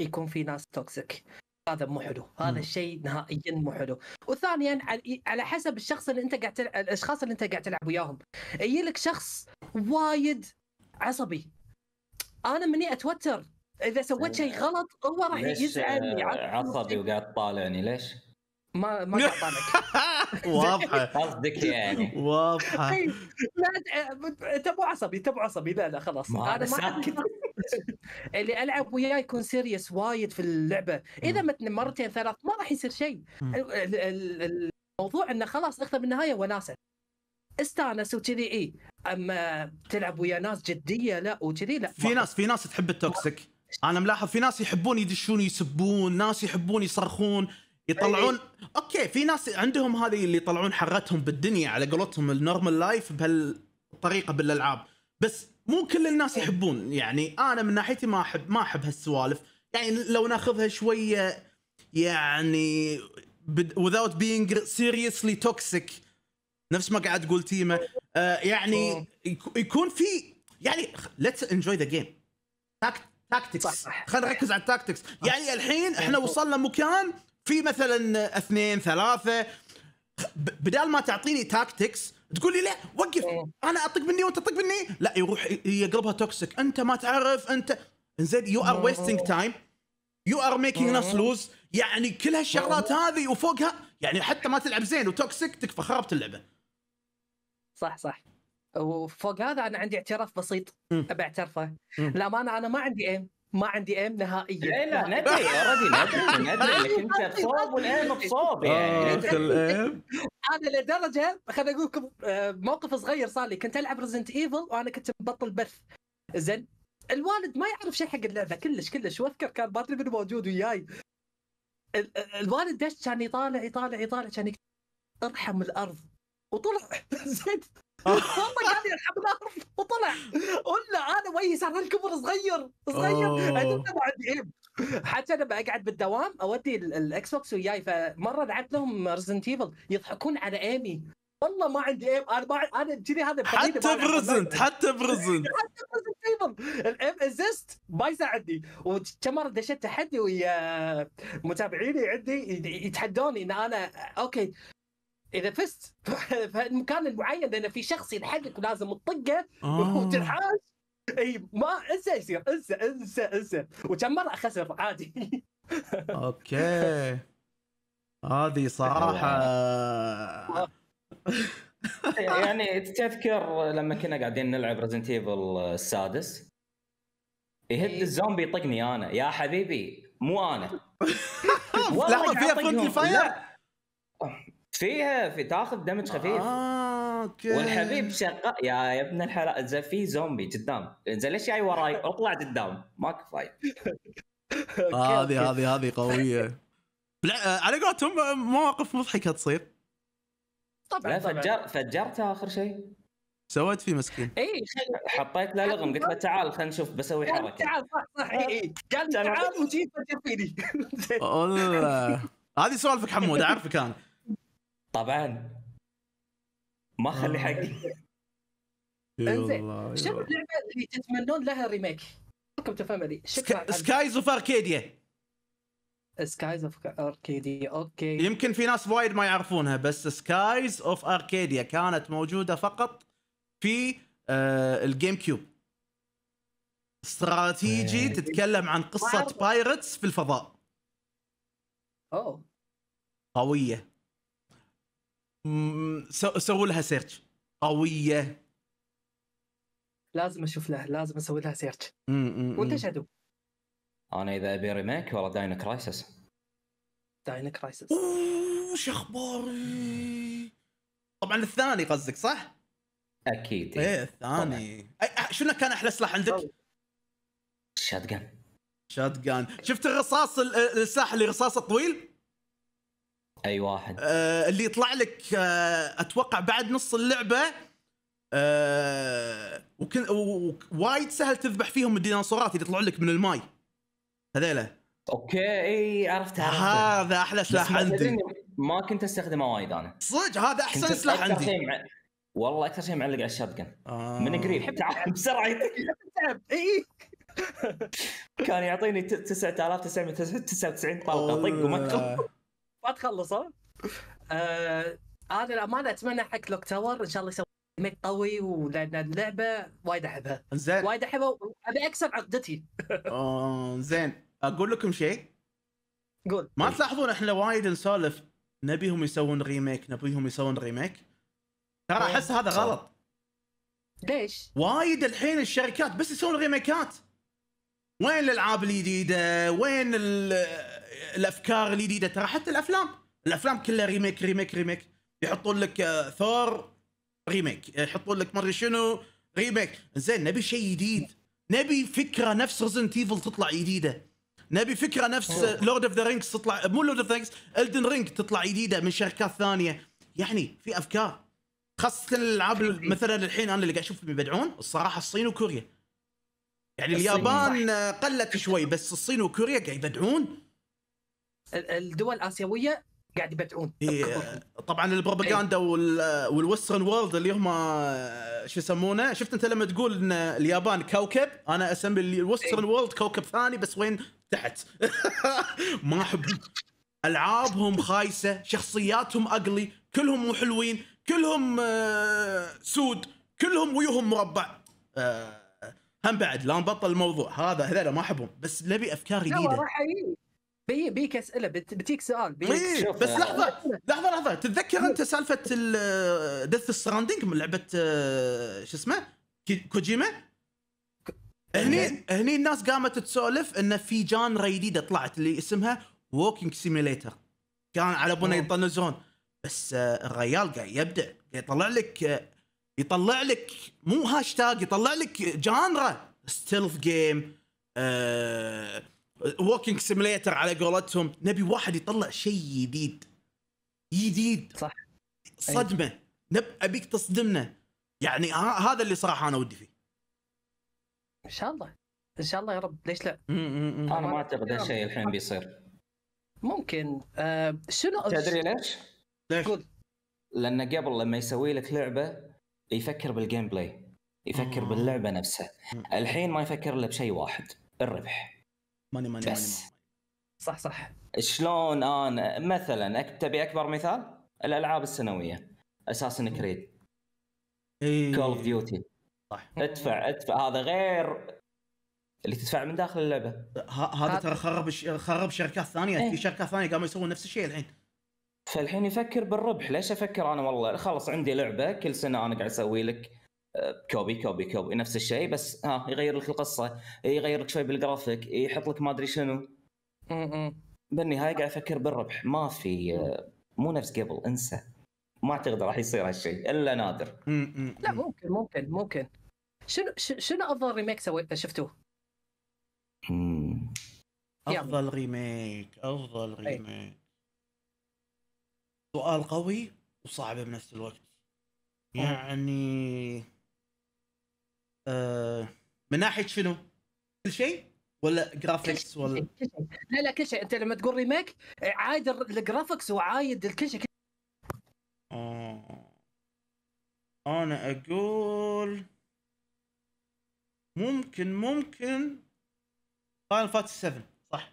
يكون في ناس توكسيك هذا مو حلو هذا الشيء نهائيا مو حلو وثانيا على حسب الشخص اللي انت قاعد تلعب الاشخاص اللي انت قاعد تلعب وياهم يجي لك شخص وايد عصبي انا مني اتوتر اذا سويت شيء إيه. غلط هو راح يزعل عصبي وقاعد طالعني ليش؟ ما ما قطعتك واضحه قصدك يعني واضحه لا تبو عصبي تبو عصبي لا لا خلاص انا ساكت اللي العب وياه يكون سيريس وايد في اللعبه اذا متن مرتين ثلاث ما راح يصير شيء الموضوع انه خلاص اخذه بالنهايه وناسه استانس وكذي اي اما تلعب ويا ناس جديه لا وكذي لا في ناس في ناس تحب التوكسيك انا ملاحظ في ناس يحبون يدشون يسبون ناس يحبون يصرخون يطلعون أي. اوكي في ناس عندهم هذه اللي يطلعون حرتهم بالدنيا على قولتهم النورمال لايف بهالطريقه بالالعاب بس مو كل الناس إيه. يحبون يعني انا من ناحيتي ما احب ما احب هالسوالف يعني لو ناخذها شويه يعني without being seriously toxic نفس ما قاعد تقول تيما آه يعني يكون في يعني let's enjoy the game تاكتكس خلينا نركز على التاكتكس يعني الحين احنا وصلنا مكان في مثلا اثنين ثلاثه بدال ما تعطيني تاكتكس تقول لي لا وقف إيه. انا اطق مني وانت تطق مني لا يروح يقلبها توكسيك انت ما تعرف انت زين يو ار ويستنج تايم يو ار ميكينج اس لوز يعني كل هالشغلات إيه. هذه وفوقها يعني حتى ما تلعب زين وتوكسيك تكفى خربت اللعبه صح صح وفوق هذا انا عندي اعتراف بسيط ابي اعترفه للامانه انا ما عندي ايم ما عندي ايم نهائيا لا لا ندري اوريدي ندري ندري لك انت بصوب والايم بصوب يعني آه، انا لدرجه خليني اقول لكم آه، موقف صغير صار لي كنت العب ريزنت ايفل وانا كنت مبطل بث زين الوالد ما يعرف شيء حق اللعبه كلش كلش واذكر كان باتري من موجود وياي الوالد دش كان يطالع يطالع يطالع كان ارحم الارض وطلع زين طلق هذه الحبلات وطلع قلنا انا وجهي صار الكبر صغير صغير ما عندي عيب حتى انا بقعد بالدوام اودي الاكس بوكس وياي فمره دعت لهم ريزنت ايفل يضحكون على ايمي والله ما عندي ايم انا ما انا كذي هذا حتى برزنت حتى برزنت حتى برزنت ايضا الايم ازيست ما يساعدني وكم مره دشيت تحدي ويا متابعيني عندي يتحدوني ان انا اوكي اذا فزت في المكان المعين لان في شخص يلحقك ولازم تطقه وتنحاش آه. اي ما انسى يصير انسى انسى انسى وكم مره خسر عادي اوكي هذه أيوة. صراحه أيوة، يعني تذكر لما كنا قاعدين نلعب ريزنت ايفل السادس يهد الزومبي يطقني انا يا حبيبي مو انا لحظه فيها فرندلي فاير فيها في تاخذ دمج خفيف آه، اوكي والحبيب شق يا يا ابن الحلال اذا في زومبي قدام اذا ليش جاي وراي اطلع قدام ماك فايت هذه هذه هذه قويه لا على قولتهم مواقف مضحكه تصير طبعا لا فجر فجرت اخر شيء سويت فيه مسكين اي حطيت له لغم قلت له تعال خلينا نشوف بسوي يعني حركه تعال صح صح اي آه. اي قال تعال وجيت فجر فيني هذه سوالفك حمود اعرفك انا طبعا ما اخلي آه. حقي انزين شنو اللعبه اللي تتمنون لها ريميك؟ كم تفهم لي سكايز اوف اركيديا سكايز اوف اركيديا اوكي يمكن في ناس وايد ما يعرفونها بس سكايز اوف اركيديا كانت موجوده فقط في آه الجيم كيوب استراتيجي إيه. تتكلم عن قصه بايرتس في الفضاء اوه قويه سووا لها سيرش قويه لازم اشوف لها لازم اسوي لها سيرش وانت شادو انا اذا ابي ريميك والله داينا كرايسس داينا كرايسس شو اخباري طبعا الثاني قصدك صح؟ اكيد ايه الثاني شنو كان احلى سلاح عندك؟ شات جان شات جان شفت الرصاص السلاح اللي رصاصه طويل؟ اي واحد آه اللي يطلع لك آه اتوقع بعد نص اللعبه آه وكن وايد سهل تذبح فيهم الديناصورات اللي يطلعون لك من الماي هذيلا اوكي اي عرفت هذا احلى سلاح عندي ما كنت استخدمه وايد انا صدق هذا احسن سلاح عندي مع... والله اكثر شيء معلق على الشات آه. من قريب حتى بسرعه اي كان يعطيني 9999 طلقه طق ومكتوب ما تخلصه آه انا الامانه اتمنى حق لوك تاور ان شاء الله يسوي ريميك قوي ولان اللعبه وايد احبها زين وايد احبها وابي اكسر عقدتي آه، زين اقول لكم شيء قول ما تلاحظون احنا وايد نسولف نبيهم يسوون ريميك نبيهم يسوون ريميك ترى احس هذا غلط ليش؟ وايد الحين الشركات بس يسوون ريميكات وين الالعاب الجديده؟ وين ال الافكار الجديده ترى حتى الافلام الافلام كلها ريميك ريميك ريميك يحطون لك ثور آه، ريميك يحطون لك مدري شنو ريميك زين نبي شيء جديد نبي فكره نفس رزن ايفل تطلع جديده نبي فكره نفس لورد اوف ذا رينجز تطلع آه، مو لورد اوف ذا رينجز الدن رينج تطلع جديده من شركات ثانيه يعني في افكار خاصه الالعاب مثلا الحين انا اللي قاعد اشوفهم يبدعون الصراحه الصين وكوريا يعني اليابان آه، قلت شوي بس الصين وكوريا قاعد يبدعون الدول الاسيويه قاعد يبدعون إيه، طبعا البروباغندا إيه. والوسترن وورلد اللي هم شو يسمونه شفت انت لما تقول ان اليابان كوكب انا اسمي الوسترن إيه. وورلد كوكب ثاني بس وين تحت ما احبهم العابهم خايسه شخصياتهم اقلي كلهم مو حلوين كلهم آه، سود كلهم ويهم مربع آه، هم بعد لا نبطل الموضوع هذا هذول ما احبهم بس نبي افكار جديده بي بيك اسئله بتيك سؤال بيك إيه بس لحظه آه، لحظه لحظه تتذكر انت سالفه ديث ستراندنج آه، من لعبه آه، شو اسمه كوجيما هني هني الناس قامت تسولف انه في جانرا جديده طلعت اللي اسمها ووكينج سيميليتر كان على بنا يطنزون بس الريال قاعد يبدع يطلع لك يطلع لك مو هاشتاج يطلع لك جانرا ستيلف جيم أه ووكينج سيميليتر على قولتهم نبي واحد يطلع شيء جديد جديد صح صدمه نب ابيك تصدمنا يعني هذا اللي صراحه انا ودي فيه ان شاء الله ان شاء الله يا رب ليش لا انا ما آه، اعتقد هالشيء الحين بيصير ممكن آه شنو تدري ليش؟ ليش؟ لان قبل لما يسوي لك لعبه يفكر بالجيم بلاي يفكر باللعبه نفسها الحين ما يفكر الا بشيء واحد الربح ماني ماني بس. ماني صح صح شلون انا مثلا تبي اكبر مثال الالعاب السنويه اساسن كريد كول اوف ديوتي صح ادفع ادفع هذا غير اللي تدفع من داخل اللعبه هذا ترى خرب خرب شركات ثانيه ايه. في شركات ثانيه قاموا يسوون نفس الشيء الحين فالحين يفكر بالربح ليش افكر انا والله خلص عندي لعبه كل سنه انا قاعد اسوي لك كوبي كوبي كوبي نفس الشيء بس ها يغير لك القصه يغير لك شوي بالجرافيك يحط لك ما ادري شنو بالنهايه قاعد افكر بالربح ما في مو نفس قبل انسى ما اعتقد راح يصير هالشيء الا نادر لا ممكن ممكن ممكن شنو شنو افضل ريميك سويته شفتوه؟ افضل ريميك افضل ريميك إيه. سؤال قوي وصعب بنفس الوقت يعني آه، من ناحيه شنو؟ كل شيء ولا جرافيكس ولا لا لا كل شيء انت لما تقول ريميك عايد الجرافيكس وعايد الكل شيء آه. انا اقول ممكن ممكن فاينل فانتسي 7 صح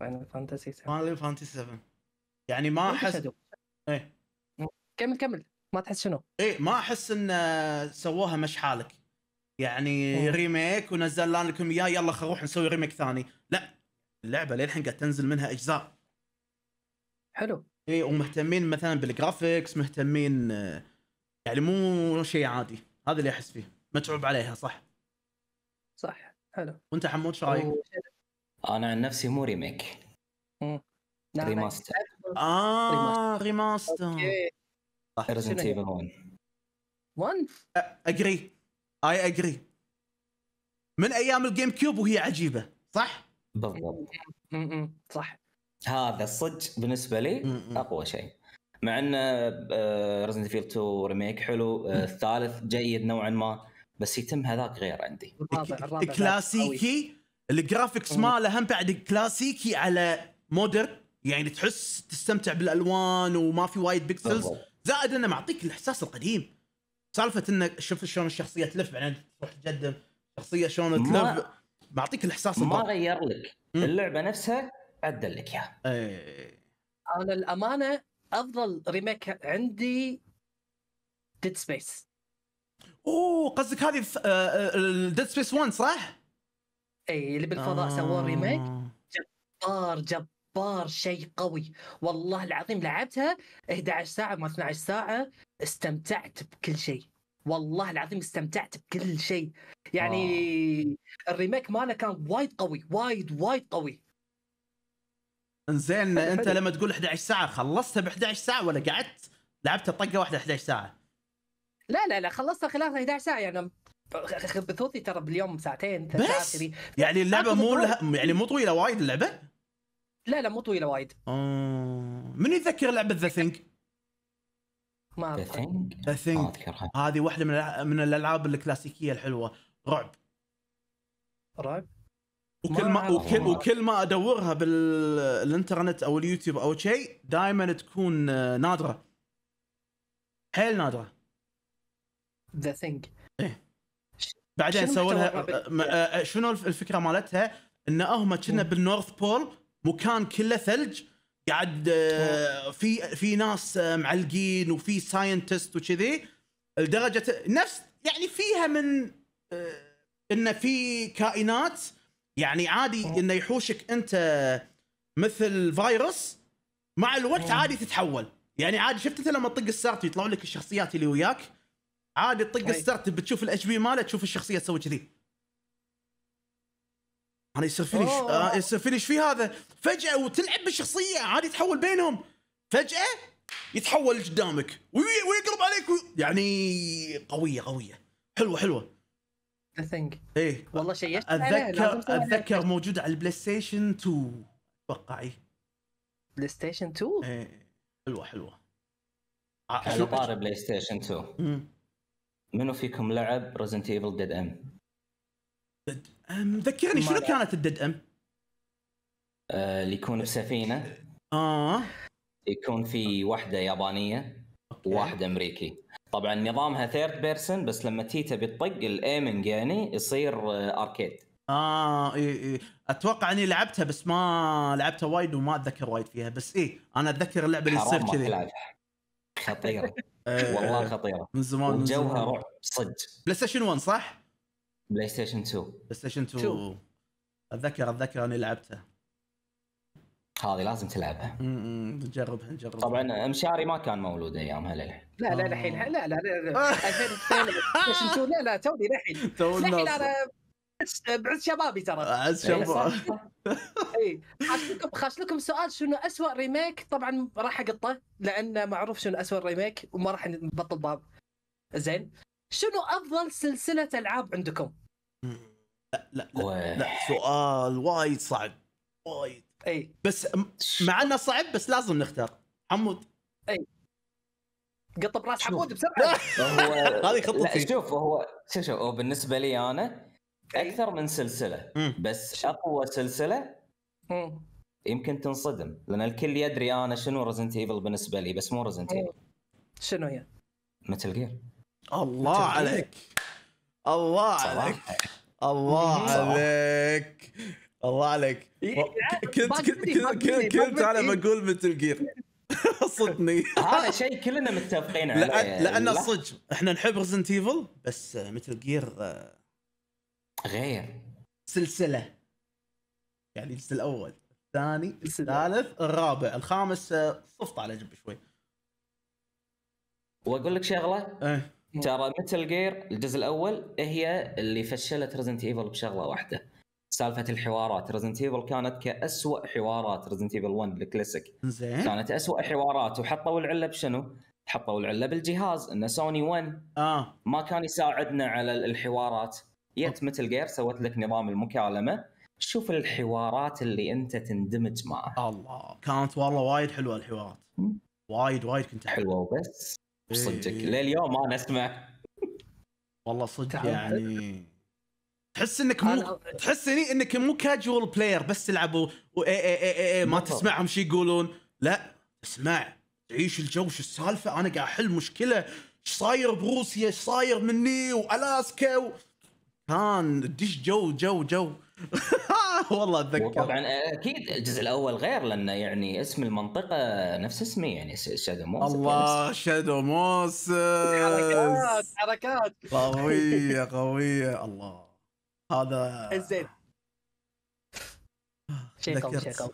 فاينل فانتسي 7 فاينل فانتسي 7 يعني ما احس ايه كمل كمل ما تحس شنو اي ما احس ان سووها مش حالك يعني أوه. ريميك ونزل لنا لكم اياه يلا خلينا نروح نسوي ريميك ثاني لا اللعبه للحين قاعد تنزل منها اجزاء حلو اي ومهتمين مثلا بالجرافيكس مهتمين يعني مو شيء عادي هذا اللي احس فيه متعوب عليها صح صح حلو وانت حمود شو رايك؟ انا عن نفسي مو ريميك ريماستر اه ريماستر صح ريزنت ايفل 1 1 اجري اي اجري من ايام الجيم كيوب وهي عجيبه صح؟ بالضبط صح هذا الصج بالنسبه لي اقوى شيء مع ان ريزنت ايفل 2 ريميك حلو آه، الثالث جيد نوعا ما بس يتم هذاك غير عندي كلاسيكي الجرافيكس ماله هم بعد كلاسيكي على مودرن يعني تحس تستمتع بالالوان وما في وايد بيكسلز بالضبط. زائد انه معطيك الاحساس القديم سالفه انك شوف شلون الشخصيه تلف بعدين تروح تقدم شخصيه شلون تلف معطيك الاحساس ما غير لك اللعبه نفسها عدل لك اياها إيه. انا الامانه افضل ريميك عندي ديد سبيس اوه قصدك هذه ديد سبيس 1 صح؟ اي اللي بالفضاء آه. سووا ريميك جبار جبار جبار شيء قوي والله العظيم لعبتها 11 ساعه ما 12 ساعه استمتعت بكل شيء والله العظيم استمتعت بكل شيء يعني آه. الريميك ماله كان وايد قوي وايد وايد قوي زين انت لما تقول 11 ساعه خلصتها ب 11 ساعه ولا قعدت لعبتها طقه واحده 11 ساعه لا لا لا خلصتها خلال 11 ساعه يعني بثوثي ترى باليوم ساعتين ثلاث ساعات يعني اللعبه مو لها يعني مو طويله وايد اللعبه لا لا مو طويله وايد اه من يتذكر لعبه ذا ثينك؟ ما ذا ثينك هذه واحده من من الالعاب الكلاسيكيه الحلوه رعب رعب وكل ما وكل, وكل ما ادورها بالانترنت او اليوتيوب او شيء دائما تكون آه، نادره حيل نادره ذا ثينك ايه بعدين سووا لها آه، آه، شنو الفكره مالتها ان هم كنا بالنورث بول مكان كله ثلج قاعد آه، في في ناس آه، معلقين وفي ساينتست وكذي لدرجه نفس يعني فيها من آه، انه في كائنات يعني عادي انه يحوشك انت مثل فيروس مع الوقت عادي تتحول يعني عادي شفت انت لما تطق السارت يطلع لك الشخصيات اللي وياك عادي تطق السارت بتشوف الاتش بي ماله تشوف الشخصيه تسوي كذي انا يصير فيني آه يصير فيني في هذا فجاه وتلعب بالشخصيه عادي تحول بينهم فجاه يتحول قدامك ويقرب عليك يعني قويه قويه حلوه حلوه ثينك ايه والله شيء اتذكر اتذكر موجود على البلاي ستيشن 2 اتوقع اي بلاي ستيشن 2 ايه حلوه حلوه على طاري بلاي ستيشن 2 منو فيكم لعب ريزنت ايفل ديد ام؟ ديد ذكرني شنو كانت الديد ام؟ آه اللي يكون بسفينه اه يكون في واحده يابانيه وواحد امريكي طبعا نظامها ثيرد بيرسون بس لما تي تبي تطق الايمنج يعني يصير اركيد آه،, اه اي اي اتوقع اني لعبتها بس ما لعبتها وايد وما اتذكر وايد فيها بس اي انا اتذكر اللعبه اللي تصير كذي خطيره آه، والله خطيره من زمان من زمان جوها رعب صدق بلاي ستيشن 1 صح؟ بلاي ستيشن 2 بلاي ستيشن 2 اتذكر اتذكر اني لعبته هذه لازم تلعبها نجربها نجربها طبعا مشاري ما كان مولود ايامها للحين لا لا الحين لا لا لا لا لا آه. لا توني للحين توني انا بعز شبابي ترى بعز شبابي اي لكم خاش لكم سؤال شنو اسوء ريميك طبعا راح اقطه لان معروف شنو اسوء ريميك وما راح نبطل باب زين شنو افضل سلسله العاب عندكم؟ لا لا لا, لا سؤال وايد صعب وايد اي بس مع انه صعب بس لازم نختار حمود اي قطب راس حمود بسرعه هذه خطتي شوف هو شوف شوف هو بالنسبه لي انا اكثر من سلسله بس اقوى سلسله يمكن تنصدم لان الكل يدري انا شنو ريزنت ايفل بالنسبه لي بس مو ريزنت ايفل شنو هي؟ متل جير الله عليك الله عليك الله عليك الله عليك كنت كنت كنت انا بقول مثل جير صدني هذا شيء كلنا متفقين عليه لان صدق احنا نحب ريزنت ايفل بس مثل جير آه، غير سلسله يعني الجزء الاول الثاني الثالث الرابع الخامس آه، صفت على جنب شوي واقول لك شغله ايه ترى متل جير الجزء الاول هي اللي فشلت ريزنت ايفل بشغله واحده سالفه الحوارات ريزنت ايفل كانت كأسوأ حوارات ريزنت ايفل 1 الكلاسيك زين كانت أسوأ حوارات وحطوا العله بشنو؟ حطوا العله بالجهاز ان سوني 1 اه ما كان يساعدنا على الحوارات يت متل جير سوت لك نظام المكالمه شوف الحوارات اللي انت تندمج معها الله كانت والله وايد حلوه الحوارات وايد وايد كنت حلوه وبس صدقك إيه. لليوم انا اسمع والله صدق يعني تحس انك مو تحس انك مو كاجوال بلاير بس تلعب و... اي اي اي اي إيه، ما تسمعهم شو يقولون لا اسمع تعيش الجو شو السالفه انا قاعد احل مشكله ايش صاير بروسيا ايش صاير مني والاسكا و... كان دش جو جو جو والله اتذكر طبعا آه، اكيد الجزء الاول غير لانه يعني اسم المنطقه نفس اسمي يعني شادو موس الله شادو موس حركات حركات قويه قويه الله هذا زين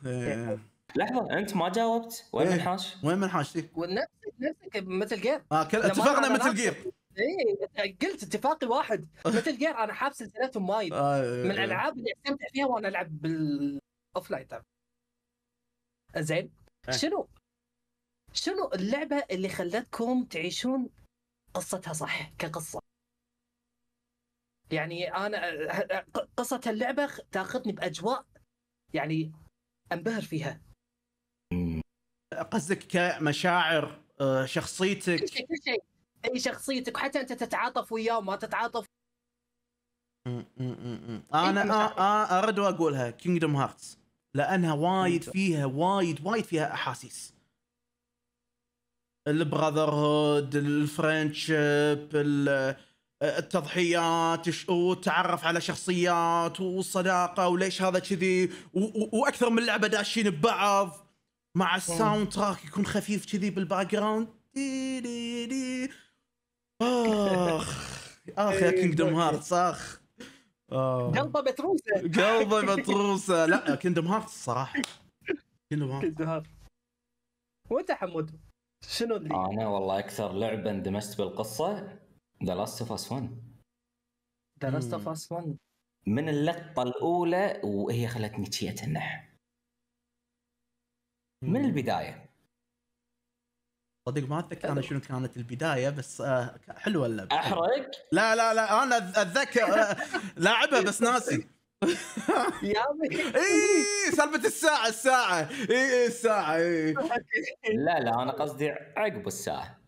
إيه. لحظه انت ما جاوبت وين إيه. منحاش؟ وين منحاش؟ إيه. نفسك نفسك مثل جير اه كل... اتفقنا مثل جير ايه قلت اتفاقي واحد مثل جير انا حاب سلسلتهم وايد آه، إيه، من إيه. الالعاب اللي استمتع فيها وانا العب بالاوف لاين طيب. زين إيه. شنو شنو اللعبه اللي خلتكم تعيشون قصتها صح كقصه يعني انا قصه اللعبه تاخذني باجواء يعني انبهر فيها قصدك كمشاعر آه، شخصيتك كل شيء كل شيء اي شخصيتك وحتى انت تتعاطف وياه وما تتعاطف انا ارد واقولها كينجدم هارتس لانها وايد فيها وايد وايد فيها احاسيس البراذرهود الفرنشيب التضحيات وتعرف على شخصيات والصداقه وليش هذا كذي واكثر من لعبه داشين ببعض مع الساوند تراك يكون خفيف كذي بالباك جراوند اخ اخ يا كينجدوم إيه، هارتس إيه. اخ آه. قلبه بتروسه قلبه بتروسه لا كينجدوم هارتس الصراحه كينجدوم هارتس وانت حمود شنو اللي انا والله اكثر لعبه اندمجت بالقصه ذا لاست اوف اس 1 ذا لاست اوف اس 1 من اللقطه الاولى وهي خلتني تشي اتنح من البدايه صدق ما اتذكر انا شنو كانت البدايه بس آه، حلوه اللعبه احرق؟ لا لا لا انا اتذكر آه، لاعبها بس ناسي يا اي سالفه الساعه الساعه اي إيه، الساعه اي لا لا انا قصدي عقب الساعه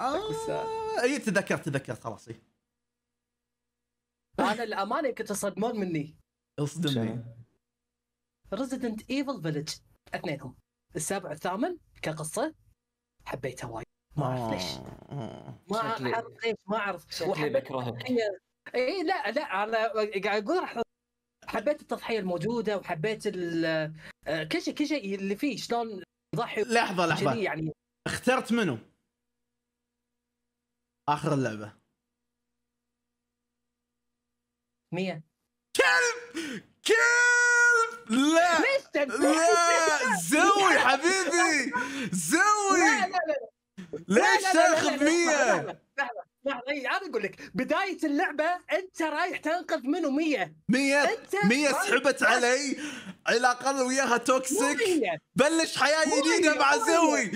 آه، عقب الساعه اي تذكرت تذكرت خلاص إيه. انا الامانه كنت تصدمون مني اصدمني ريزدنت ايفل فيلج اثنينهم السابع والثامن كقصه حبيته وايد ما آه، آه. اعرف ليش ما اعرف ليش ما اعرف شكلي بكرهك اي لا لا انا قاعد اقول راح حبيت التضحيه الموجوده وحبيت آه، كل شيء كل شيء اللي فيه شلون يضحي لحظه لحظه يعني اخترت منو؟ اخر اللعبه مية كلب كلب لا لا زوي حبيبي زوي لا لا لا ليش تاخذ مية لحظه عاد اقول لك بدايه اللعبه انت رايح تنقذ منه مية مية مية سحبت علي علاقه وياها توكسيك بلش حياه جديده مع زوي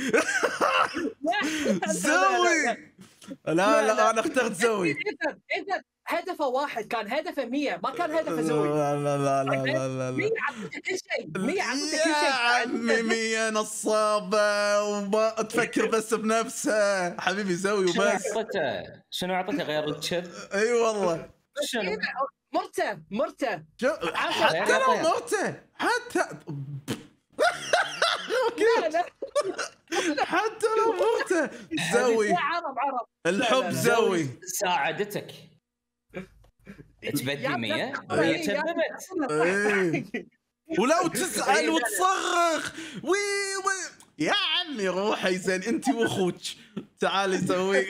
زوي لا لا انا اخترت زوي هدفه واحد كان هدفه 100 ما كان هدفه زوي لا لا لا لا لا لا 100 عطتك كل شيء 100 عطتك كل شيء يا عمي 100 نصابه وما تفكر إيه. بس بنفسها حبيبي زوي وبس شنو عطته؟ شنو عطته غير الكذب؟ اي والله شنو؟ إيه، مرته مرته حتى لو مرته حتى لا حتى لو مرته زوي عرب عرب الحب زوي ساعدتك تبدي 100 وهي تبدت ولا وتسال وتصرخ وي وي يا عمي روحي زين انت واخوك تعالي سوي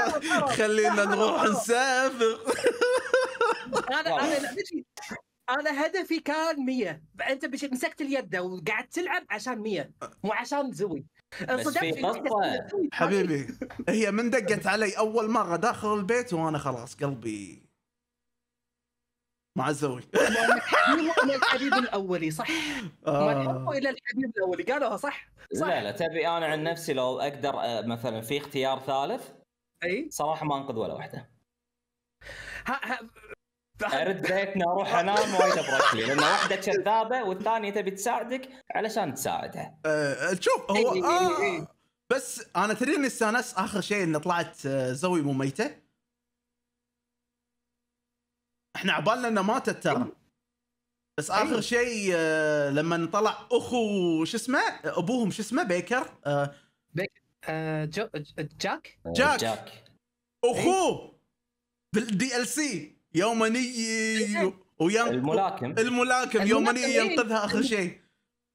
خلينا نروح نسافر انا انا انا هدفي كان 100 انت مسكت اليد وقعدت تلعب عشان 100 مو عشان تزوي حبيبي هي من دقت علي اول مره داخل البيت وانا خلاص قلبي مع الزوج يعني الى الحبيب الاولي صح آه. الى الحبيب الاولي قالوها صح صح لا لا تبي انا عن نفسي لو اقدر آه، مثلا في اختيار ثالث اي صراحه ما انقذ ولا واحده ارد بيتنا اروح انام وايد ابرك لي لان واحده كذابه والثانيه تبي تساعدك علشان تساعدها أه شوف هو آه بس انا تدري اني استانست اخر شيء ان طلعت آه، زوي مو ميته احنا عبالنا انها ماتت ترى أيوه. بس اخر أيوه. شيء آه، لما طلع اخو شو اسمه ابوهم شو اسمه بيكر آه آه جو آه، آه، جاك جاك, جاك. اخوه إيه. بالدي ال سي يوم نيجي إيه. وين... الملاكم الملاكم يوم نيجي إيه. ينقذها اخر شيء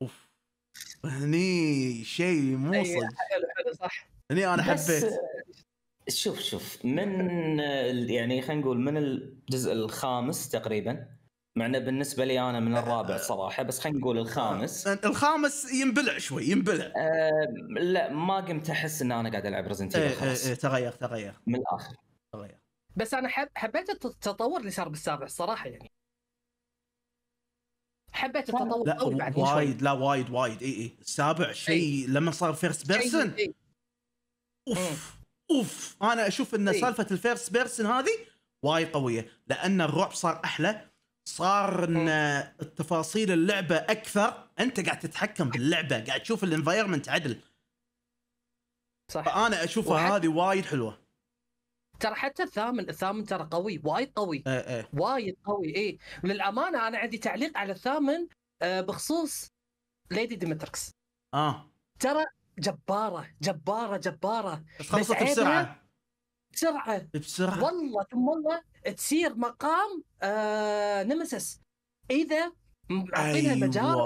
اوف هني شيء مو صدق هني انا حبيت شوف شوف من يعني خلينا نقول من الجزء الخامس تقريبا مع انه بالنسبه لي انا من الرابع آه، صراحه بس خلينا نقول الخامس آه، الخامس ينبلع شوي ينبلع أه لا ما قمت احس ان انا قاعد العب ريزنت ايفل إيه، خلاص ايه ايه تغير تغير من الاخر تغير بس انا حب حبيت التطور اللي صار بالسابع الصراحه يعني حبيت التطور لا قوي بعد وايد لا وايد وايد اي اي السابع إيه. شيء لما صار فيرست بيرسون اوف إيه. اوف انا اشوف ان إيه. سالفه الفيرست بيرسون هذه وايد قويه لان الرعب صار احلى صار ان التفاصيل اللعبه اكثر انت قاعد تتحكم باللعبه قاعد تشوف الانفايرمنت عدل صح فانا اشوفها وحت... هذه وايد حلوه ترى حتى الثامن الثامن ترى قوي وايد قوي اه اه. وايد قوي اي للامانه انا عندي تعليق على الثامن آه، بخصوص ليدي ديمتركس اه ترى جباره جباره جباره بس بسرعه بسرعه بسرعه والله ثم والله تصير مقام آه نمسس اذا اعطينا أيوة. مجال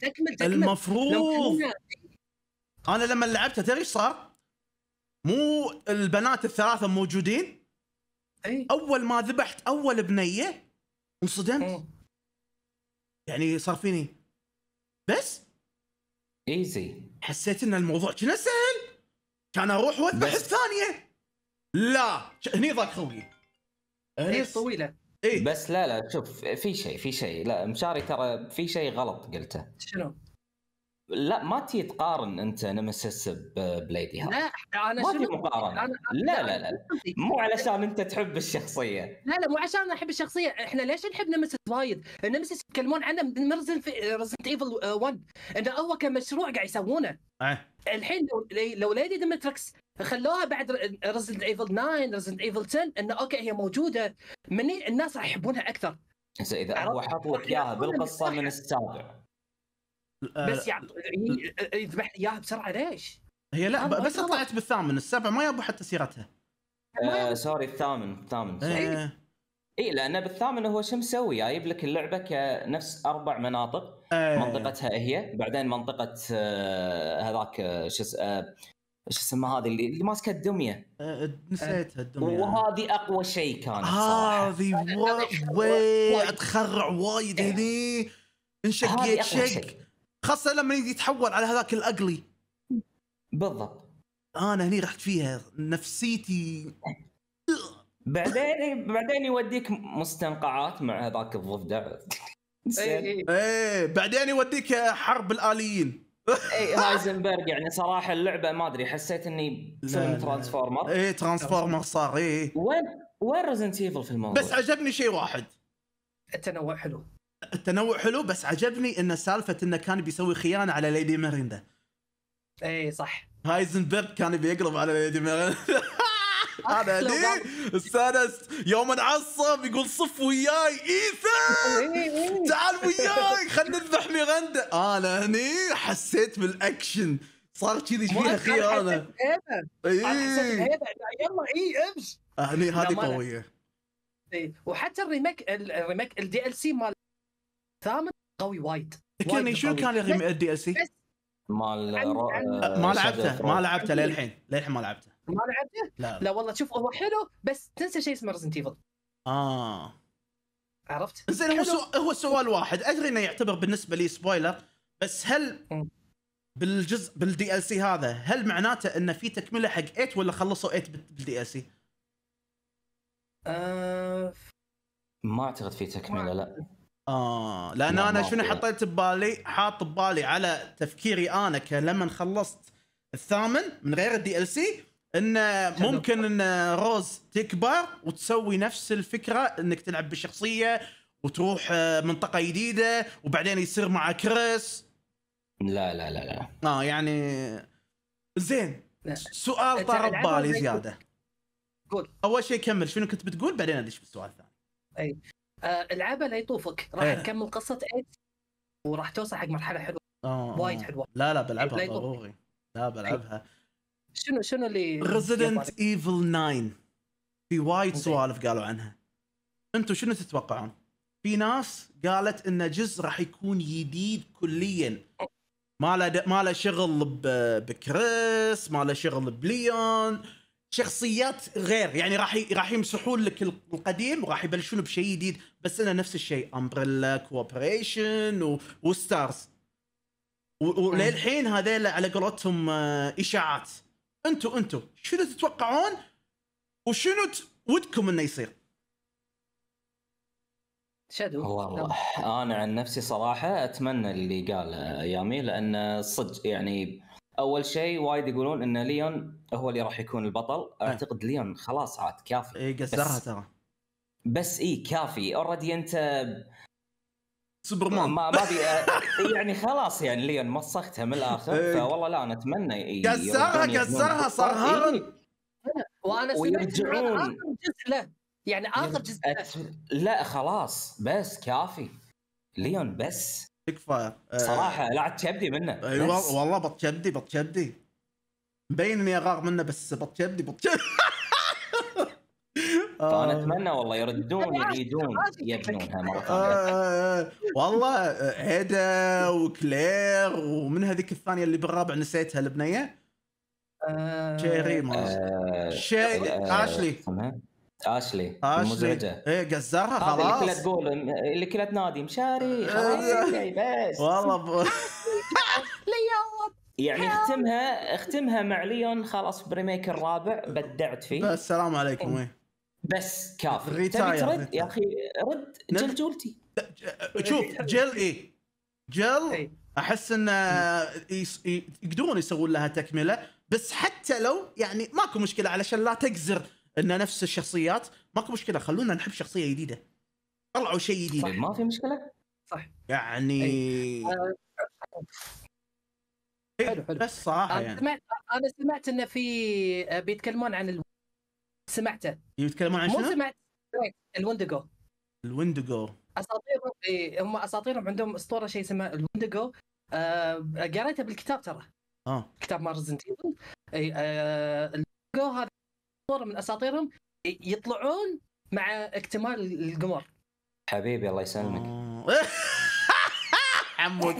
تكمل تكمل المفروض انا لما لعبتها تدري ايش صار؟ مو البنات الثلاثه موجودين؟ اي اول ما ذبحت اول بنيه انصدمت يعني صار فيني بس ايزي حسيت ان الموضوع كنا سهل كان اروح واذبح الثانيه لا هني ضاق خوي هني إيه، طويله إيه؟ بس لا لا شوف في شيء في شيء لا مشاري ترى في شيء غلط قلته شنو؟ لا ما تي تقارن انت نمسيس ببليدي هارت لا انا ما في مقارنه أنا... لا لا لا مو علشان انت تحب الشخصيه لا لا مو عشان انا احب الشخصيه احنا ليش نحب نمسيس وايد؟ نمسس يتكلمون عنه من رزنت ايفل 1 انه هو كمشروع قاعد يسوونه أه. الحين لو لو ليدي ديمتريكس خلوها بعد رزنت ايفل 9 رزنت ايفل 10 انه اوكي هي موجوده مني الناس راح يحبونها اكثر اذا هو حط لك اياها بالقصه من السابع آه، بس يعني يذبح إيه، إيه، اياها بسرعه ليش؟ هي لا إيه، بس طلعت بالثامن السابع ما يبوا حتى سيرتها آه سوري الثامن الثامن اي إيه لان بالثامن هو شو مسوي؟ جايب لك اللعبه كنفس اربع مناطق منطقتها هي بعدين منطقه آه هذاك آه، شو آه شو اسمها هذه اللي ماسكه الدميه نسيتها الدميه وهذه اقوى شيء كانت هذه وايد و... تخرع وايد هني انشقيت شق خاصه لما يتحول على هذاك الاقلي بالضبط انا هني رحت فيها نفسيتي بعدين بعدين يوديك مستنقعات مع هذاك الضفدع اي إيه. ايه بعدين يوديك حرب الاليين اي هايزنبرغ يعني صراحه اللعبه ما ادري حسيت اني فيلم ترانسفورمر اي ترانسفورمر صار اي وين وين ريزنت ايفل في الموضوع بس عجبني شيء واحد التنوع حلو التنوع حلو بس عجبني ان سالفه انه كان بيسوي خيانه على ليدي ميريندا اي صح هايزنبرغ كان بيقلب على ليدي ميريندا انا دي استانست يوم انعصب يقول صف وياي ايثان إيه، إيه. تعال وياي خلينا نذبح ميريندا انا آه، هني حسيت بالاكشن صار كذي فيها خيانه اي يعني يلا اي امش آه، هني هذه قويه اي وحتى الريميك الريميك الدي ال سي مال ثامن قوي وايد كيني شو كان يا اخي الدي ال سي؟ مال آه، ما لعبته ما لعبته للحين للحين ما لعبته ما لعبته؟ لا لا والله شوف هو حلو بس تنسى شيء اسمه ريزنت ايفل اه عرفت؟ زين هو سو... هو سؤال واحد ادري انه يعتبر بالنسبه لي سبويلر بس هل بالجزء بالدي ال سي هذا هل معناته انه في تكمله حق 8 ولا خلصوا 8 بالدي ال سي؟ ما اعتقد في تكمله لا اه لان لا انا شنو حطيت ببالي حاط ببالي على تفكيري انا لما خلصت الثامن من غير الدي ال سي انه ممكن ان روز تكبر وتسوي نفس الفكره انك تلعب بالشخصيه وتروح آه، منطقه جديده وبعدين يصير مع كريس لا لا لا لا اه يعني زين سؤال طار ببالي زياده قول اول شيء كمل شنو كنت بتقول بعدين ادش بالسؤال الثاني اي آه، العبها لا يطوفك راح إيه. تكمل قصه ايد وراح توصل حق مرحله حلوه آه، آه، وايد حلوه لا لا بلعبها ضروري لا بلعبها شنو شنو اللي ريزيدنت ايفل 9 في وايد سوالف قالوا عنها انتم شنو تتوقعون؟ في ناس قالت ان جزء راح يكون جديد كليا ما له ما له شغل بكريس ما له شغل بليون شخصيات غير يعني راح راح يمسحون لك القديم وراح يبلشون بشيء جديد بس انا نفس الشيء امبريلا كوبريشن و... وستارز وللحين هذيل على قولتهم آه، اشاعات انتوا انتوا شنو تتوقعون وشنو ت... ودكم انه يصير؟ شادو والله انا عن نفسي صراحه اتمنى اللي قال يامي لان صدق يعني اول شيء وايد يقولون ان ليون هو اللي راح يكون البطل إيه. اعتقد ليون خلاص عاد كافي اي قزرها ترى بس اي كافي اوريدي انت سوبرمان ما ما بي يعني خلاص يعني ليون مسختها من الاخر إيه. فوالله لا انا اتمنى قزرها قزرها صرها وانا ويرجعون اخر جزء له يعني اخر جزء لا خلاص بس كافي ليون بس تكفى آه، صراحه لاعب كبدي منه ايوه والله بط كبدي بط كبدي مبين اني اغار منه بس بط كبدي بط كبدي فانا آه. اتمنى والله يردون يعيدون يبنونها مره ثانيه آه، والله هيدا وكلير ومن هذيك الثانيه اللي بالرابع نسيتها البنيه تشيري ما شيري اشلي اشلي مزعجه ايه قزرها خلاص اللي كلها تقول اللي كلها تنادي مشاري إيه. بس والله ب... يعني اختمها اختمها مع ليون خلاص بريميك الرابع بدعت فيه بس السلام عليكم ايه بس كافي تبي ترد يا اخي رد نعم. جل جولتي شوف جل ايه جل إيه. احس انه آه، يقدرون يسوون لها تكمله بس حتى لو يعني ماكو مشكله علشان لا تقزر ان نفس الشخصيات ماكو مشكله خلونا نحب شخصيه جديده طلعوا شيء جديد ما في مشكله صح يعني حلو حلو بس صراحه يعني سمعت انا سمعت انه في آه، بيتكلمون عن ال... سمعته يتكلمون عن شنو؟ مو سمعت الوندجو الوندجو اساطير هم اساطيرهم عندهم اسطوره شيء اسمه الوندجو آه، قريته بالكتاب ترى اه كتاب مارزنت اي آه... هذا اسطوره من اساطيرهم يطلعون مع اكتمال القمر حبيبي الله يسلمك حمود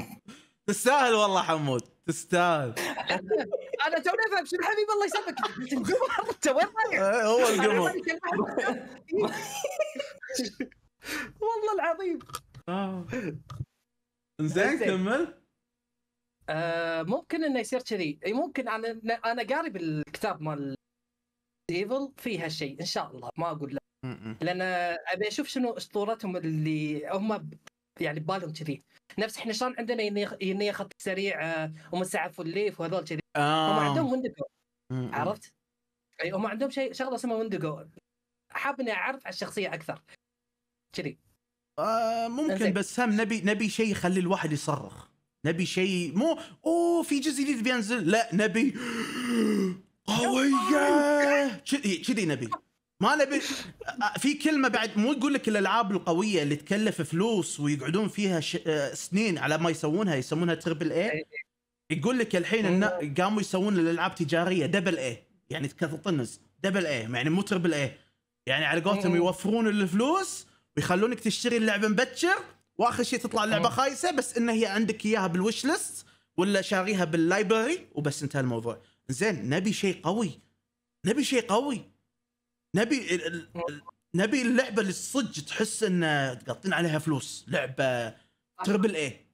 تستاهل والله حمود تستاهل انا توني افهم شنو حبيبي الله يسلمك انت وين إيه، هو القمر والله العظيم آه. زين كمل آه، ممكن انه يصير كذي ممكن انا انا قاري بالكتاب مال ايفل فيها هالشيء ان شاء الله ما اقول لا لان ابي اشوف شنو اسطورتهم اللي هم يعني ببالهم كذي نفس احنا شلون عندنا ينيه خط سريع ومسعف آه، والليف وهذول كذي آه. هم عندهم وندجو عرفت؟ اي هم عندهم شيء شغله اسمها وندجو حاب اني اعرف على الشخصيه اكثر كذي آه ممكن بس هم نبي نبي شيء يخلي الواحد يصرخ نبي شيء مو اوه في جزء جديد بينزل لا نبي قويه كذي إيه، كذي نبي ما نبي في كلمه بعد مو يقول لك الالعاب القويه اللي تكلف فلوس ويقعدون فيها ش... آه، سنين على ما يسوونها يسمونها تربل اي يقول لك الحين إن إيه. قاموا يسوون الالعاب تجاريه دبل اي يعني تطنز دبل اي يعني مو تربل اي يعني على قولتهم إيه. يوفرون الفلوس ويخلونك تشتري اللعبه مبكر واخر شيء تطلع اللعبه خايسه بس ان هي عندك اياها بالوش ليست ولا شاريها باللايبرري وبس انتهى الموضوع زين نبي شيء قوي نبي شيء قوي نبي ال... ال... نبي اللعبه اللي صدق تحس ان تقطين عليها فلوس لعبه تربل اي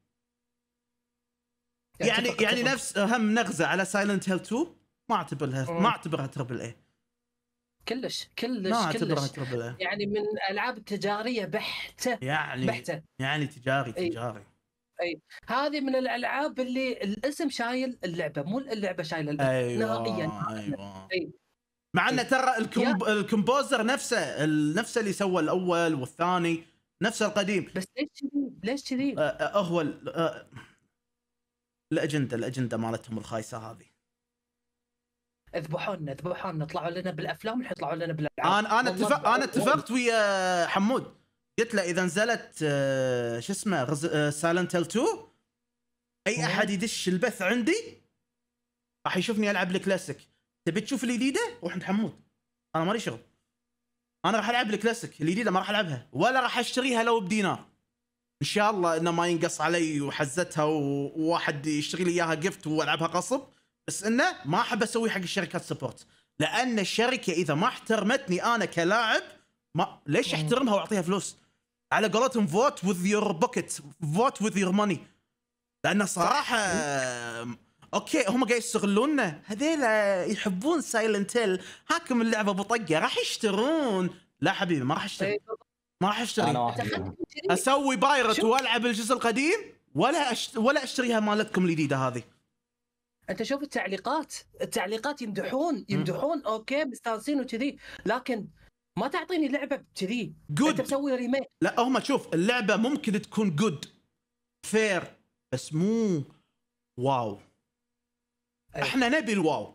يعني يعني نفس اهم نغزه على سايلنت هيل 2 ما اعتبرها ما اعتبرها تربل اي كلش كلش ما اعتبرها تربل ايه يعني من العاب تجاريه بحته يعني بحته يعني تجاري تجاري اي هذه من الالعاب اللي الاسم شايل اللعبه مو اللعبه شايله اللعبة. أيوة. نهائيا ايوه أي. مع ان ترى الكمب... الكمبوزر نفسه نفسه اللي سوى الاول والثاني نفسه القديم بس ليش كذي؟ ليش كذي؟ هو الاجنده الاجنده مالتهم الخايسه هذه اذبحونا اذبحونا طلعوا لنا بالافلام الحين طلعوا لنا بالالعاب انا انا اتفق انا اتفقت ويا حمود قلت له اذا نزلت آه، شو اسمه غز... سايلنت هيل 2 اي احد يدش البث عندي راح يشوفني العب الكلاسيك تبي تشوف الجديده روح عند حمود انا مالي شغل انا راح العب الكلاسيك الجديده ما راح العبها ولا راح اشتريها لو بدينار ان شاء الله انه ما ينقص علي وحزتها وواحد يشتري لي اياها جفت والعبها غصب بس انه ما احب اسوي حق الشركات سبورت لان الشركه اذا ما احترمتني انا كلاعب ما ليش احترمها واعطيها فلوس؟ على قولتهم فوت وذ يور بوكيت فوت وذ يور ماني لانه صراحه اوكي هم قاعد يستغلوننا هذيلا يحبون سايلنت هيل هاكم اللعبه بطقه راح يشترون لا حبيبي ما راح اشتري ما راح اشتري اسوي بايرت والعب الجزء القديم ولا أشتري ولا اشتريها مالتكم الجديده هذه انت شوف التعليقات التعليقات يمدحون يمدحون اوكي مستانسين وكذي لكن ما تعطيني لعبه كذي جود تسوي ريميك لا هم شوف اللعبه ممكن تكون جود فير بس مو واو أيه. احنا نبي الواو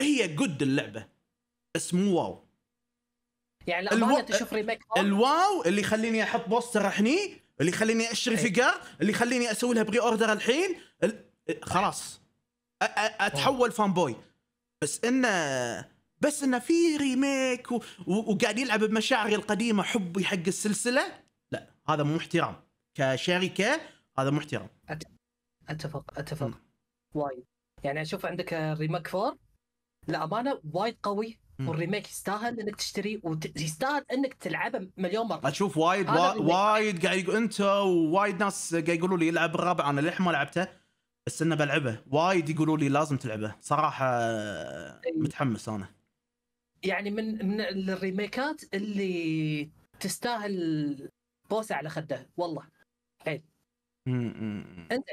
هي جود اللعبه بس مو واو يعني الو... تشوف ريميك الواو اللي يخليني احط بوستر هني اللي يخليني اشتري أيه. فيجر اللي يخليني اسوي لها بري اوردر الحين ال... خلاص أ... أ... اتحول فان بوي بس انه بس انه في ريميك و... و... وقاعد يلعب بمشاعري القديمه حبي حق السلسله لا هذا مو احترام كشركه هذا مو احترام اتفق اتفق وايد يعني اشوف عندك ريميك 4 لامانه وايد قوي والريميك يستاهل انك تشتريه ويستاهل انك تلعبه مليون مره اشوف وايد و... وايد قاعد يقول انت ووايد ناس قاعد يقولوا لي العب الرابع انا للحين ما لعبته بس انه بلعبه وايد يقولوا لي لازم تلعبه صراحه إيه. متحمس انا يعني من من الريميكات اللي تستاهل بوسه على خده والله حيل انت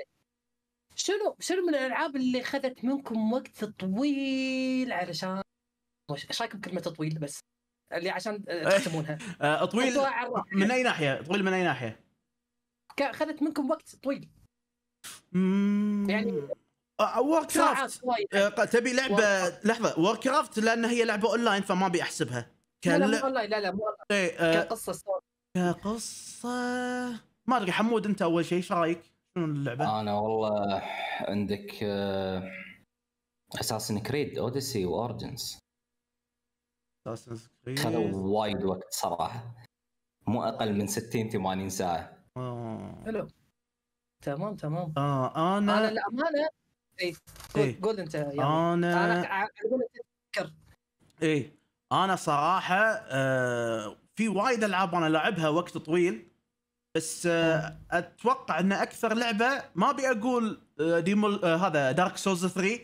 شنو شنو من الالعاب اللي خذت منكم وقت طويل علشان ايش رايكم كلمه طويل بس اللي عشان آه، إيه. تسمونها آه، طويل من اي ناحيه طويل من اي ناحيه خذت منكم وقت طويل يعني ووركرافت آه، تبي لعبه لحظه ووركرافت لان هي لعبه اونلاين فما ابي احسبها كان لا لا مو اونلاين لا لا مو كقصه سولز كقصه ما ادري حمود انت اول شيء ايش رايك؟ شنو اللعبه؟ انا والله عندك اساسن كريد اوديسي واورجنز اساسن كريد خذوا وايد وقت صراحه مو اقل من 60 80 ساعه آه. حلو تمام تمام اه انا انا للامانه إيه، قول, إيه؟ قول انت يعني انا انا اقول اي انا صراحه آه في وايد العاب انا لعبها وقت طويل بس آه اتوقع ان اكثر لعبه ما ابي اقول آه، ديمول آه هذا دارك سولز 3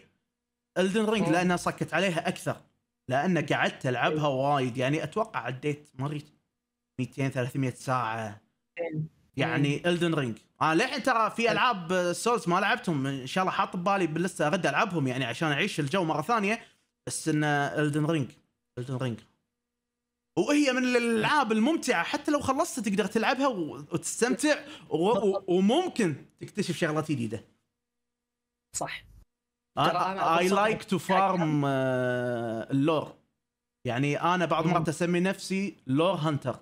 الدن رينج لانها صكت عليها اكثر لان قعدت العبها إيه. وايد يعني اتوقع عديت مريت 200 300 ساعه إيه. يعني الدن رينج انا للحين ترى في إيه. العاب سولز ما لعبتهم ان شاء الله حاط ببالي باللسته ارد العبهم يعني عشان اعيش الجو مره ثانيه بس ان الدن رينج الدن رينج وهي من الالعاب الممتعه حتى لو خلصت تقدر تلعبها وتستمتع وممكن تكتشف شغلات جديده صح اي لايك تو فارم اللور يعني انا بعض المرات اسمي نفسي لور هانتر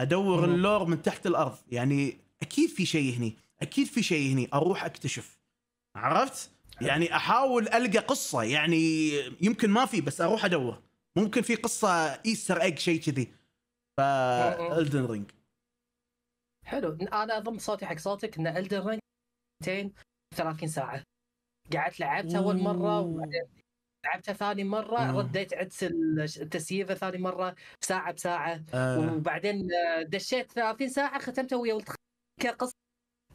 ادور مم. اللور من تحت الارض يعني اكيد في شيء هني اكيد في شيء هني اروح اكتشف عرفت يعني احاول القى قصه يعني يمكن ما في بس اروح ادور ممكن في قصه ايستر ايج شيء كذي ف الدن رينج حلو انا اضم صوتي حق صوتك ان الدن رينج 30 ساعه قعدت لعبت اول مره وبعدين لعبتها ثاني مره مم. رديت عدس التسييفه ثاني مره ساعه بساعه آه. وبعدين آه، دشيت 30 ساعه ختمتها ويا ولد كقصه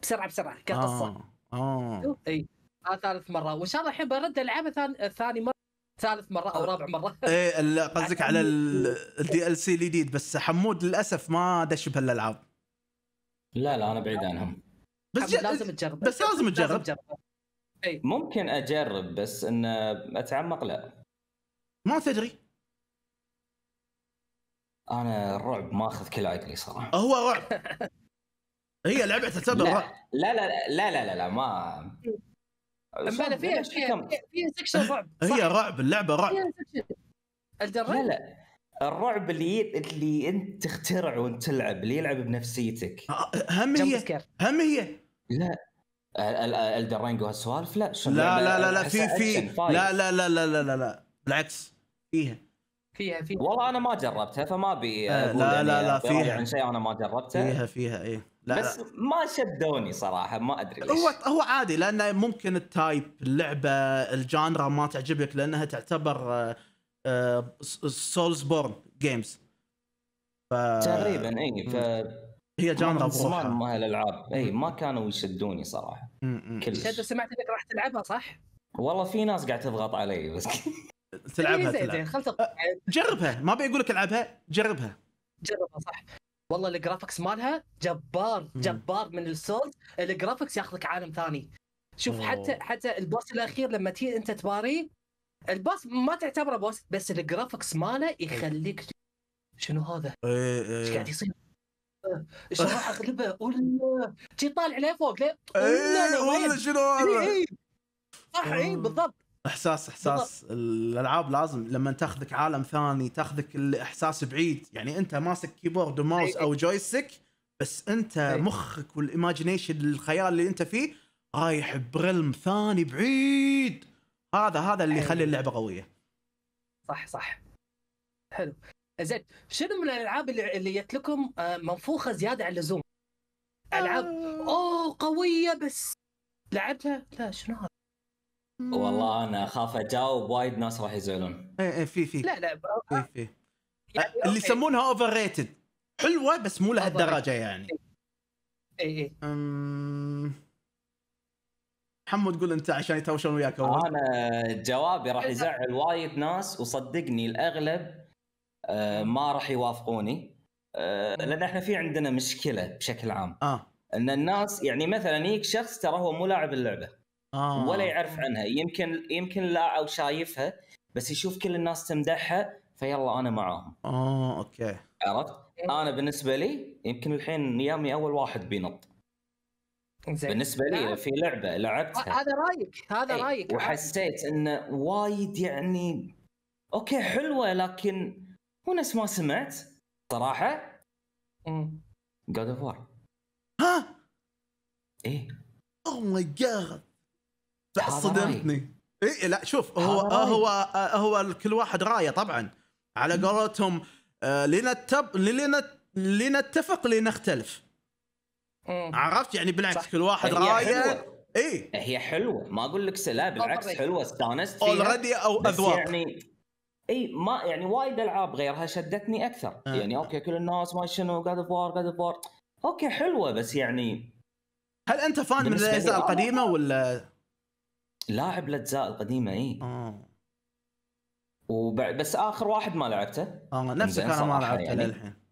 بسرعه بسرعه كقصه اه اه اي آه ثالث مره وان شاء الله الحين برد العبها ثاني ثاني مره ثالث مره او آه. رابع مره ايه قصدك على الدي ال سي الجديد بس حمود للاسف ما دش بهالالعاب لا لا انا بعيد عنهم بس لازم تجرب بس لازم تجرب أي. ممكن اجرب بس ان اتعمق لا ما تدري انا الرعب ماخذ كل عقلي صراحه هو رعب هي لعبه تعتبر لا. لا لا لا لا لا لا ما فيها فيها فيها أه، سكشن رعب هي رعب اللعبه رعب لا لا الرعب اللي اللي انت تخترع وانت تلعب اللي يلعب بنفسيتك أه، هم هي هم هي لا الدرينج وهالسوالف لا لا لا لا لا في في لا لا لا لا لا لا بالعكس فيها فيها فيها والله انا ما جربتها فما ابي آه، يعني لا لا لا فيها عن شيء انا ما جربته فيها فيها ايه لا بس لا. ما شدوني صراحه ما ادري ليش هو هو عادي لانه ممكن التايب اللعبه الجانرا ما تعجبك لانها تعتبر سولز بورن جيمز ف... تقريبا اي ف هي جانرا بروحها زمان ما هالالعاب اي ما كانوا يشدوني صراحه شادو سمعت انك راح تلعبها صح؟ والله في ناس قاعد تضغط علي بس تلعبها إيه، زين زين أه، جربها ما ابي اقول لك العبها جربها جربها صح والله الجرافكس مالها جبار جبار من السولز الجرافكس ياخذك عالم ثاني شوف أوه. حتى حتى البوس الاخير لما تي انت تباري البوس ما تعتبره بوس بس الجرافكس ماله يخليك شنو هذا؟ إيه، إيه. ايش قاعد يصير؟ راح غلبه ولا تي طالع لفوق لا ولا ولا شنو هذا اي إيه. إيه، بالضبط احساس احساس الالعاب لازم لما تاخذك عالم ثاني تاخذك الاحساس بعيد يعني انت ماسك كيبورد وماوس إيه، او جويستيك بس انت مخك والايماجينيشن الخيال اللي انت فيه رايح برلم ثاني بعيد هذا هذا اللي يخلي اللعبه قويه صح صح حلو زين شنو من الالعاب اللي اللي جت لكم آه، منفوخه زياده عن اللزوم؟ العاب آه. اوه قويه بس لعبتها لا شنو هذا؟ والله انا اخاف اجاوب وايد ناس راح يزعلون ايه ايه في في لا لا في آه، في يعني, يعني اللي يسمونها اوفر ريتد حلوه بس مو لهالدرجه يعني اي اي أمم. محمد قول انت عشان يتوشون وياك انا جوابي راح يزعل وايد ناس وصدقني الاغلب آه، آه. ما راح يوافقوني آه، لان احنا في عندنا مشكله بشكل عام آه. ان الناس يعني مثلا يجيك شخص ترى هو مو لاعب اللعبه آه. ولا يعرف عنها يمكن يمكن لا او شايفها بس يشوف كل الناس تمدحها فيلا انا معاهم اه اوكي عرفت إيه. انا بالنسبه لي يمكن الحين نيامي اول واحد بينط زي. بالنسبه لي في لعبه لعبتها هذا رايك هذا إيه. رايك وحسيت انه وايد يعني اوكي حلوه لكن ونفس ما سمعت صراحه جود اوف وار ها ايه اوه ماي جاد صدمتني ايه لا شوف هو هو آه، هو كل واحد رايه طبعا على قولتهم آه، لنتب لنت لنتفق لنختلف عرفت يعني بالعكس صح. كل واحد رايه ايه هي حلوه ما اقول لك لا بالعكس حلوه استانست فيها اوريدي او اذواق يعني اي ما يعني وايد العاب غيرها شدتني اكثر آه. يعني اوكي كل الناس ما شنو قاعد فوار قاعد فوار اوكي حلوه بس يعني هل انت فان من الاجزاء آه. القديمه ولا لاعب الاجزاء القديمه اي آه. وبعد بس اخر واحد ما لعبته اه نفسك انا ما لعبته يعني. للحين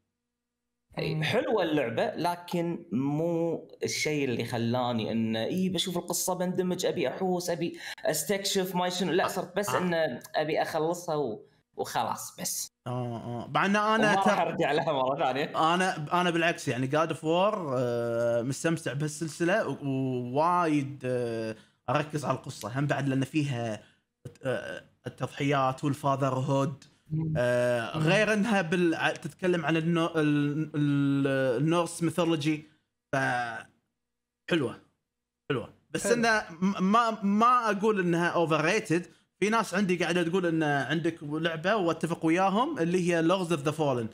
يعني حلوه اللعبه لكن مو الشيء اللي خلاني انه اي بشوف القصه بندمج ابي احوس ابي استكشف ما شنو لا آه، صرت بس آه. انه ابي اخلصها و... وخلاص بس اه اه مع ان انا تر... ارجع لها مره ثانيه انا انا بالعكس يعني جاد اوف وور مستمتع بهالسلسله ووايد آه، اركز على القصه هم بعد لان فيها التضحيات والفاذر هود آه، غير انها بال... تتكلم عن النو... النورس ميثولوجي ف حلوه حلوه بس حلو. انها ما ما اقول انها اوفر ريتد في ناس عندي قاعده تقول ان عندك لعبه واتفق وياهم اللي هي لوغز اوف ذا فولن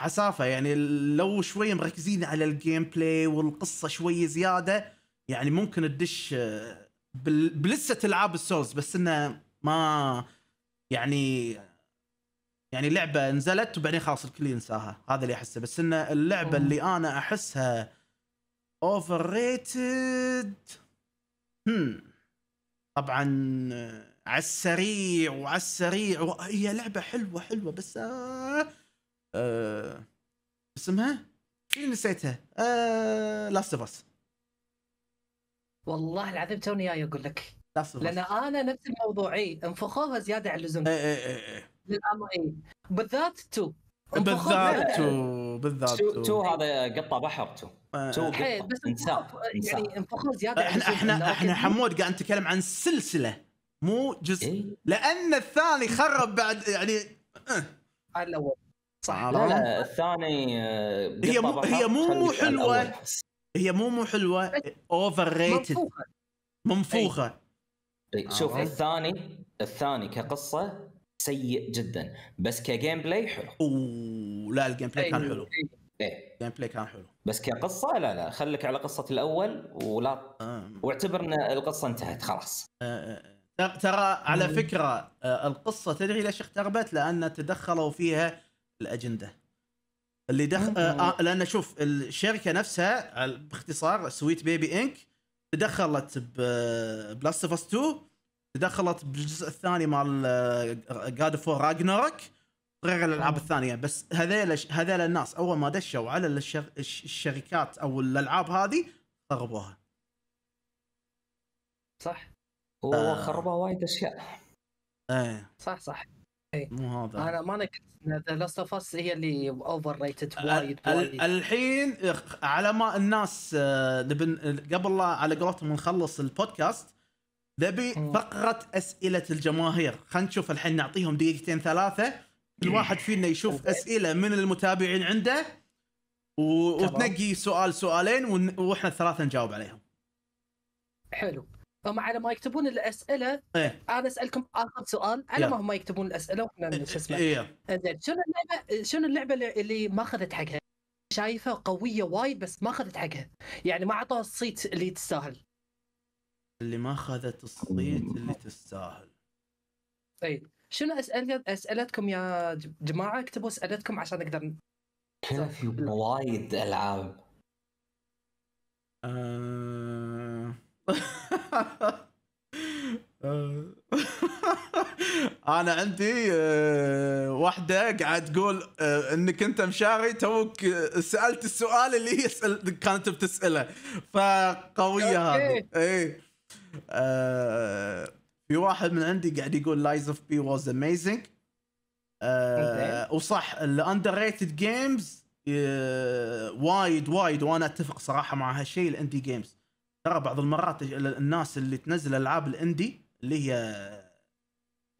عسافه يعني لو شوي مركزين على الجيم بلاي والقصه شوي زياده يعني ممكن تدش آه، بل... بلسه العاب السولز بس انه ما يعني يعني لعبه نزلت وبعدين خلاص الكل ينساها هذا اللي احسه بس ان اللعبه اللي انا احسها اوفر ريتد هم طبعا على السريع وعلى السريع هي لعبه حلوه حلوه بس آه... آه، اسمها اللي نسيتها آه... لاست اوف اس والله العظيم توني جاي اقول لك لان انا نفس الموضوعي انفخوها زياده عن اللزوم اي اي اي إيه. للامرين بالذات تو بالذات تو بالذات تو, تو هذا قطه بحر تو آه. تو قطه بس يعني انفخر زياده آه، احنا احنا احنا حمود قاعد نتكلم عن سلسله مو جزء إيه؟ لان الثاني خرب بعد يعني أه. الاول صح لا, لا, الثاني آه، هي مو هي مو مو حلوه هي مو مو حلوه اوفر ريتد منفوخه, منفوخة. إيه، شوف الثاني الثاني كقصه سيء جدا بس كجيم بلاي حلو أوه لا الجيم بلاي كان أيوه. حلو ايه الجيم بلاي كان حلو بس كقصه لا لا خليك على قصه الاول ولا آه. واعتبر ان القصه انتهت خلاص آه. آه. ترى على فكره آه القصه تدري ليش اختربت؟ لان تدخلوا فيها الاجنده اللي دخل آه،, آه لان شوف الشركه نفسها باختصار سويت بيبي انك تدخلت بلاست اوف 2 تدخلت بالجزء الثاني مال جاد فور راجناروك غير الالعاب آه. الثانيه بس هذيل هذيل الناس اول ما دشوا على الشركات او الالعاب هذه خربوها صح وخربوا آه. وايد اشياء ايه صح صح إيه. مو هذا انا ما كنت لاست اوف اس هي اللي اوفر ريتد وايد وايد الحين على ما الناس آه، قبل قبل على قولتهم نخلص البودكاست نبي فقره اسئله الجماهير خلينا نشوف الحين نعطيهم دقيقتين ثلاثه كل واحد فينا يشوف اسئله من المتابعين عنده و... وتنقي سؤال سؤالين واحنا الثلاثه نجاوب عليهم حلو هم على ما يكتبون الاسئله ايه؟ انا اسالكم اخر سؤال على ما هم يكتبون الاسئله واحنا إيه، شو اسمه ايه. شنو اللعبه شنو اللعبه اللي ما اخذت حقها؟ شايفه قويه وايد بس ما اخذت حقها يعني ما اعطوها الصيت اللي تستاهل اللي ما اخذت الصيت اللي تستاهل طيب شنو اسئله اسئلتكم يا جماعه اكتبوا اسئلتكم عشان نقدر كان في وايد العاب آه. آه. انا عندي آه، واحده قاعد تقول انك انت مشاري توك سالت السؤال اللي هي كانت بتساله فقويه هذه ايه آه، في واحد من عندي قاعد يقول لايز اوف بي واز اميزنج وصح الاندر ريتد جيمز وايد وايد وانا اتفق صراحه مع هالشيء الاندي جيمز ترى بعض المرات الناس اللي تنزل العاب الاندي اللي هي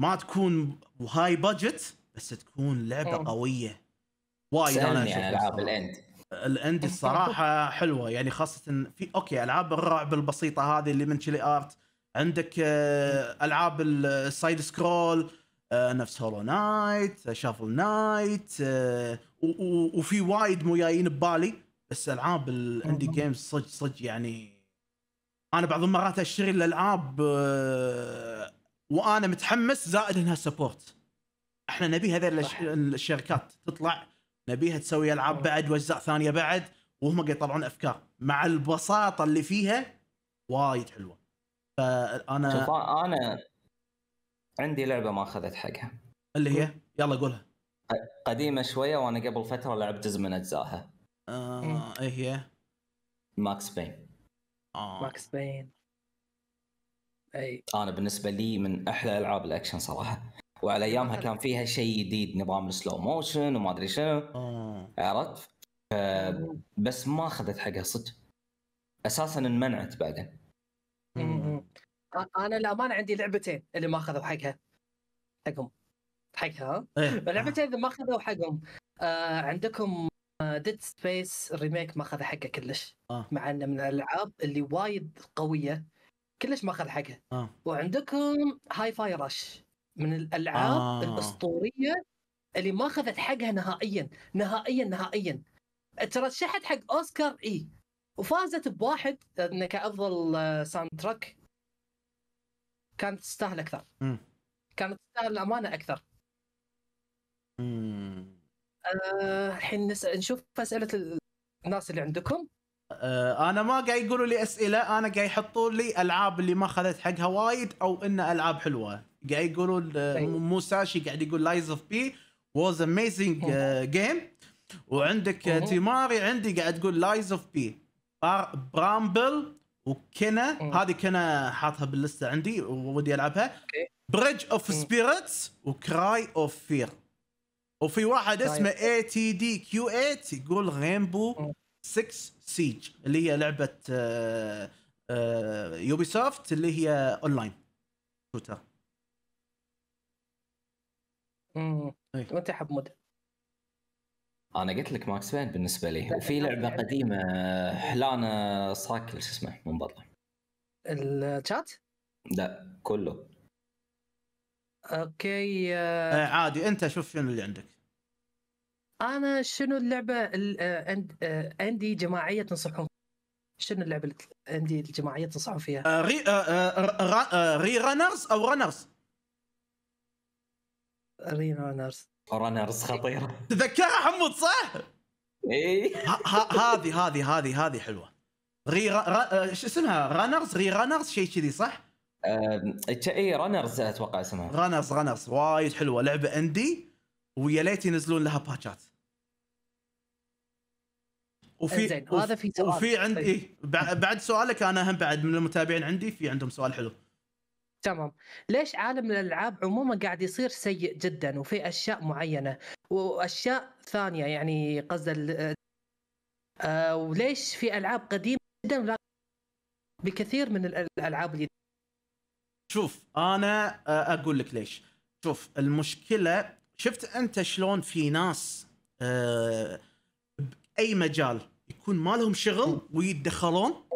ما تكون هاي بادجت بس تكون لعبه قويه وايد انا اشوف العاب الاندي الاندي إيه، الصراحه حلوه يعني خاصه في اوكي العاب الرعب البسيطه هذه اللي من تشيلي ارت عندك آه، العاب السايد آه، سكرول نفس هولو نايت شافل نايت وفي وايد مو جايين ببالي بس العاب الاندي جيمز صدق صدق يعني انا بعض المرات اشتري الالعاب آه، وانا متحمس زائد انها سبورت احنا نبي هذه الشركات تطلع نبيها تسوي العاب بعد واجزاء ثانيه بعد وهم قاعد يطلعون افكار مع البساطه اللي فيها وايد حلوه فانا انا عندي لعبه ما اخذت حقها اللي هي يلا قولها قديمه شويه وانا قبل فتره لعبت جزء من اجزائها آه ايه هي ماكس بين آه. ماكس بين اي انا بالنسبه لي من احلى العاب الاكشن صراحه وعلى ايامها كان فيها شيء جديد نظام السلو موشن وما ادري شنو آه. عرفت؟ بس ما اخذت حقها صدق اساسا انمنعت بعدين انا الامانه عندي لعبتين اللي ما اخذوا حقها حقهم حقها إيه. لعبتين اللي ما اخذوا حقهم آه عندكم ديد سبيس ريميك ما اخذ حقه كلش آه. مع انه من الالعاب اللي وايد قويه كلش ما اخذ حقه آه. وعندكم هاي فاي رش من الالعاب آه. الاسطوريه اللي ما اخذت حقها نهائيا نهائيا نهائيا ترشحت حق اوسكار اي وفازت بواحد كافضل ساوند آه، تراك كانت تستاهل اكثر م. كانت تستاهل الامانه اكثر آه، الحين آه نسأل نشوف اسئله الناس اللي عندكم آه انا ما قاعد يقولوا لي اسئله انا قاعد يحطوا لي العاب اللي ما اخذت حقها وايد او ان العاب حلوه قاعد يقولوا طيب. موساشي قاعد يقول لايز اوف بي واز اميزنج جيم وعندك تيماري آه، عندي قاعد تقول لايز اوف بي برامبل وكنا هذه كنا حاطها باللسته عندي ودي العبها بريدج اوف سبيريتس وكراي اوف فير وفي واحد طيب. اسمه اي تي دي كيو 8 يقول رينبو 6 سيج اللي هي لعبه يوبي آه، سوفت آه، اللي هي اونلاين شوتر امم وانت إيه. مود انا قلت لك ماكس بين بالنسبه لي وفي لعبه قديمه حلانة ساكل شو اسمه من بطل الشات؟ لا كله اوكي آه. إيه، عادي انت شوف شنو اللي عندك انا شنو اللعبه آه، آه، عندي جماعيه تنصحهم شنو اللعبه اللي عندي الجماعيه تنصحهم فيها؟ ري رانرز او رانرز رينرز رانرز خطيره تذكرها حمود صح؟ اي هذه هذه هذه هذه حلوه ري آه، شو اسمها رانرز ري رانرز شيء كذي صح؟ آه، اي إيه، رانرز اتوقع اسمها رانرز رانرز وايد حلوه لعبه اندي ويا ليت ينزلون لها باتشات وفي هذا في سؤال وفي عندي طيب. إيه، بعد سؤالك انا هم بعد من المتابعين عندي في عندهم سؤال حلو تمام ليش عالم الالعاب عموما قاعد يصير سيء جدا وفي اشياء معينه واشياء ثانيه يعني قصد آه وليش في العاب قديمه جدا بكثير من الالعاب اللي شوف انا آه، اقول لك ليش شوف المشكله شفت انت شلون في ناس آه باي مجال يكون ما لهم شغل ويتدخلون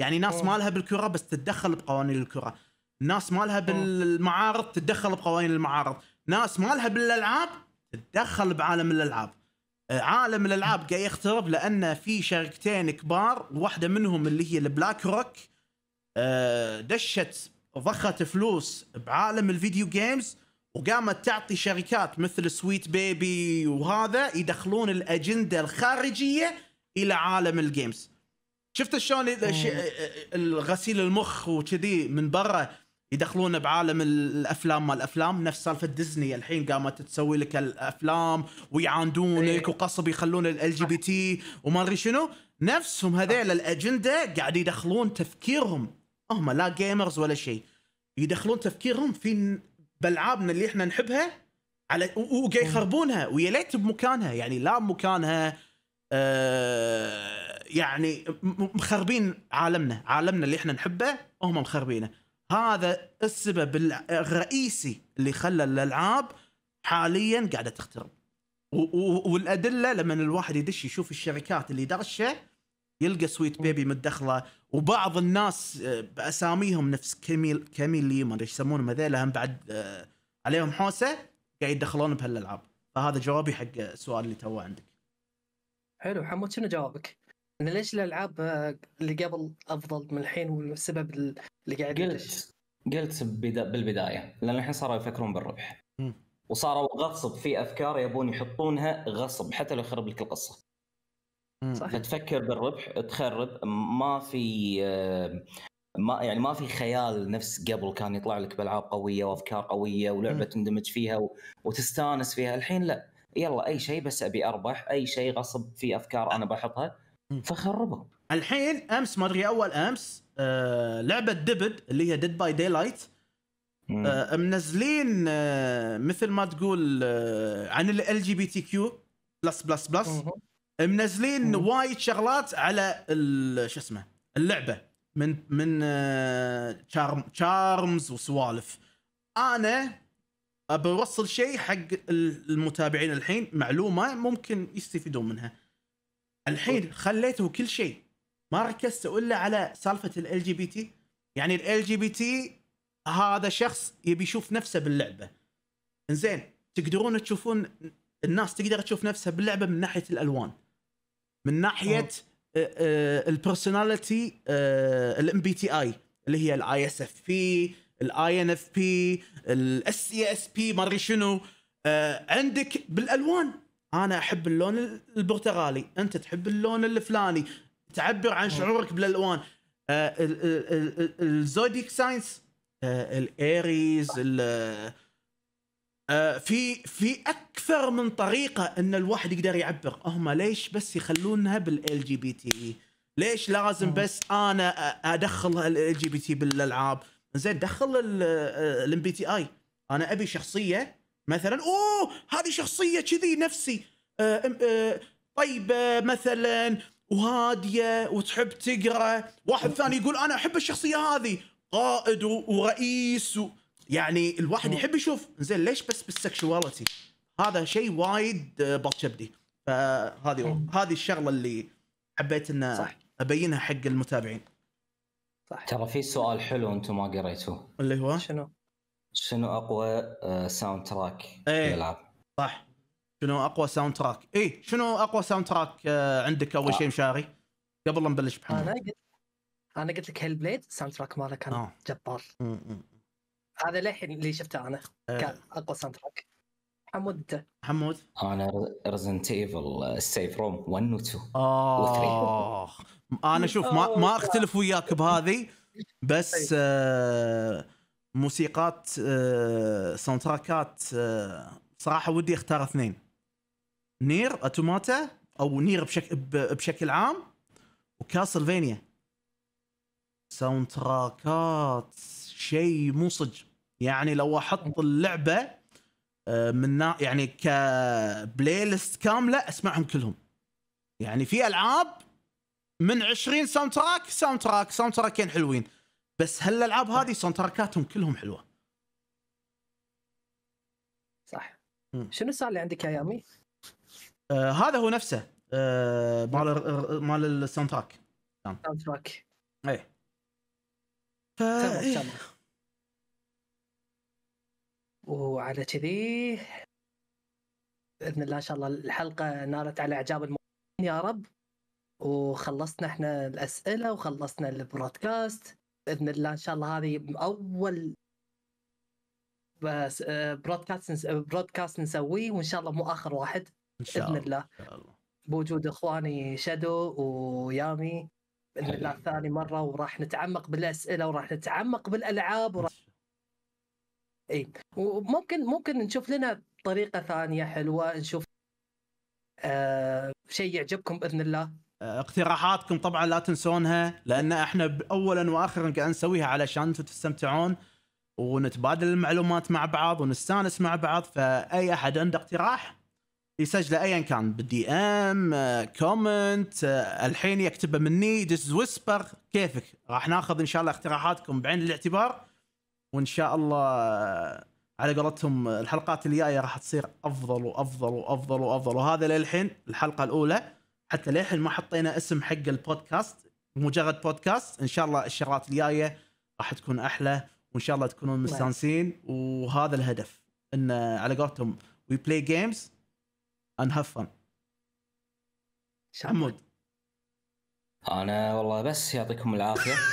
يعني ناس ما لها بالكره بس تتدخل بقوانين الكره ناس مالها بالمعارض تتدخل بقوانين المعارض ناس مالها بالالعاب تتدخل بعالم الالعاب آه، عالم الالعاب قاعد يخترب لان في شركتين كبار واحده منهم اللي هي البلاك روك آه، دشت ضخت فلوس بعالم الفيديو جيمز وقامت تعطي شركات مثل سويت بيبي وهذا يدخلون الاجنده الخارجيه الى عالم الجيمز شفت شلون آه، الغسيل المخ وكذي من برا يدخلون بعالم الافلام مال الافلام نفس سالفه ديزني الحين قامت تسوي لك الافلام ويعاندونك إيه. وقصب يخلون ال جي بي تي وما ادري شنو نفسهم هذيل الاجنده قاعد يدخلون تفكيرهم هم لا جيمرز ولا شيء يدخلون تفكيرهم في بالعابنا اللي احنا نحبها على وقاعد يخربونها ويا ليت بمكانها يعني لا بمكانها آه يعني مخربين عالمنا عالمنا اللي احنا نحبه هم مخربينه هذا السبب الرئيسي اللي خلى الالعاب حاليا قاعده تخترب والادله لما الواحد يدش يشوف الشركات اللي دشه يلقى سويت بيبي متدخله وبعض الناس آه، باساميهم نفس كيميل كيميلي ما ادري ايش يسمونهم هذيلا هم بعد آه، عليهم حوسه قاعد يدخلون بهالالعاب فهذا جوابي حق السؤال اللي تو عندك حلو حمود شنو جوابك؟ انا ليش الالعاب اللي قبل افضل من الحين والسبب اللي قاعد قلت قلت بالبدايه لان الحين صاروا يفكرون بالربح وصاروا غصب في افكار يبون يحطونها غصب حتى لو يخرب لك القصه صحيح. فتفكر بالربح تخرب ما في آه، ما يعني ما في خيال نفس قبل كان يطلع لك بالعاب قويه وافكار قويه ولعبه تندمج فيها و... وتستانس فيها الحين لا يلا اي شيء بس ابي اربح اي شيء غصب في افكار انا أه. بحطها فخربوا الحين امس ما ادري اول امس آه، لعبه ديبد اللي هي ديد باي داي لايت منزلين آه، مثل ما تقول آه، عن ال جي بي تي كيو بلس بلس بلس منزلين وايد شغلات على شو اسمه اللعبه من من تشارم تشارمز وسوالف انا ابى اوصل شيء حق المتابعين الحين معلومه ممكن يستفيدون منها الحين خليته كل شيء ما ركزت الا على سالفه الال جي بي تي يعني الال جي بي تي هذا شخص يبي يشوف نفسه باللعبه انزين تقدرون تشوفون الناس تقدر تشوف نفسها باللعبه من ناحيه الالوان من ناحيه البرسوناليتي الام بي تي اي اللي هي الاي اس اف بي الاي ان اف بي الاس اس بي ما ادري شنو عندك بالالوان انا احب اللون البرتغالي انت تحب اللون الفلاني تعبر عن شعورك بالالوان آه، الزوديك ساينس آه، الايريز آه، في في اكثر من طريقه ان الواحد يقدر يعبر هم ليش بس يخلونها بالال جي بي تي ليش لازم بس انا ادخل الال جي بي تي بالالعاب زين دخل الام بي تي اي انا ابي شخصيه مثلا اوه هذه شخصيه كذي نفسي آه آه طيبه مثلا وهاديه وتحب تقرا واحد ثاني يقول انا احب الشخصيه هذه قائد ورئيس و... يعني الواحد يحب يشوف زين ليش بس بالسكشواليتي هذا شيء وايد آه، بطشبدي فهذه هذه الشغله اللي حبيت ان صح. ابينها حق المتابعين صح ترى في سؤال حلو انتم ما قريتوه اللي هو شنو شنو اقوى ساوند تراك في الالعاب صح شنو اقوى ساوند تراك اي شنو اقوى ساوند آه، تراك عندك اول آه. شيء مشاري قبل لا نبلش بحمد انا قلت انا قلت لك هيل بليد الساوند تراك ماله كان آه. جبار هذا للحين اللي شفته انا آه. كاقوى ساوند تراك حمود انت حمود انا ريزنت ايفل سيف روم 1 و 2 اه انا شوف ما ما اختلف وياك بهذه بس طيب. آه موسيقات ساوند آه، تراكات آه، صراحه ودي اختار اثنين نير اتوماتا او نير بشكل بشكل عام وكاسلفينيا ساوند تراكات شيء مو صج يعني لو احط اللعبه آه، من يعني كبلاي ليست كامله اسمعهم كلهم يعني في العاب من 20 ساوند تراك ساوند تراك ساوند تراكين حلوين بس هالالعاب هذه ساوند تراكاتهم كلهم حلوه صح شنو السؤال اللي عندك يا يامي؟ آه هذا هو نفسه آه مال مال السونتراك تراك ساوند تراك ايه ف... إيه. وعلى كذي باذن الله ان شاء الله الحلقه نالت على اعجاب المؤمنين يا رب وخلصنا احنا الاسئله وخلصنا البرودكاست باذن الله ان شاء الله هذه اول بس برودكاست آه، برودكاست آه، نسويه وان شاء الله مو اخر واحد ان شاء الله باذن الله الله بوجود اخواني شادو ويامي باذن الله ثاني مره وراح نتعمق بالاسئله وراح نتعمق بالالعاب وراح اي وممكن ممكن نشوف لنا طريقه ثانيه حلوه نشوف آه شيء يعجبكم باذن الله آه، اقتراحاتكم طبعا لا تنسونها لان احنا اولا واخرا قاعد نسويها علشان انتم تستمتعون ونتبادل المعلومات مع بعض ونستانس مع بعض فاي احد عنده اقتراح يسجله ايا كان بالدي ام كومنت الحين يكتبه مني دز ويسبر كيفك راح ناخذ ان شاء الله اقتراحاتكم بعين الاعتبار وان شاء الله آه، على قولتهم الحلقات الجايه راح تصير افضل وافضل وافضل وافضل وهذا للحين الحلقه الاولى حتى للحين ما حطينا اسم حق البودكاست مجرد بودكاست ان شاء الله الشغلات الجايه راح تكون احلى وان شاء الله تكونون مستانسين وهذا الهدف ان على قولتهم وي بلاي جيمز اند هاف فن حمود انا والله بس يعطيكم العافيه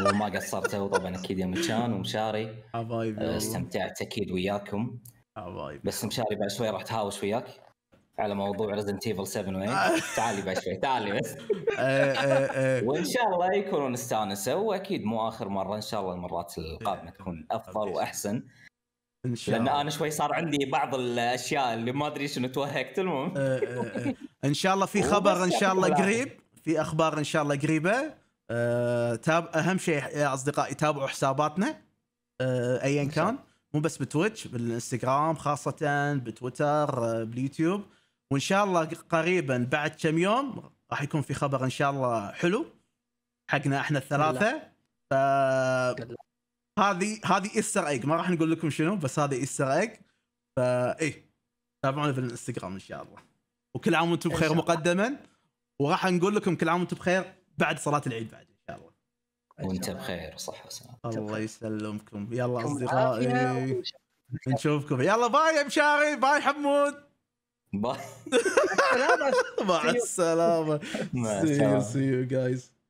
وما قصرتوا طبعا اكيد يا مشان ومشاري حبايبي استمتعت اكيد وياكم حبايبي بس مشاري بعد شوي راح تهاوش وياك على موضوع ريزنت ايفل 7 وين آه. تعالي بس شوي تعالي بس إيه، إيه، إيه. وان شاء الله يكونون استانسوا واكيد مو اخر مره ان شاء الله المرات القادمه تكون افضل واحسن ان شاء الله لان انا شوي صار عندي بعض الاشياء اللي ما ادري شنو توهقت المهم ان شاء الله في خبر ان شاء الله قريب في اخبار ان شاء الله قريبه تاب اهم شيء يا اصدقائي تابعوا حساباتنا ايا كان مو بس بتويتش بالانستغرام خاصه بتويتر باليوتيوب وان شاء الله قريبا بعد كم يوم راح يكون في خبر ان شاء الله حلو حقنا احنا الثلاثه ف هذه هذه ايستر ايج ما راح نقول لكم شنو بس هذه ايستر ايج فا ايه تابعونا في الانستغرام ان شاء الله وكل عام وانتم بخير مقدما وراح نقول لكم كل عام وانتم بخير بعد صلاه العيد بعد ان شاء الله وانت بخير صح وسلامة الله يسلمكم يلا اصدقائي نشوفكم يلا باي يا مشاري باي حمود Bye. Mع السلامة. See you, see you guys.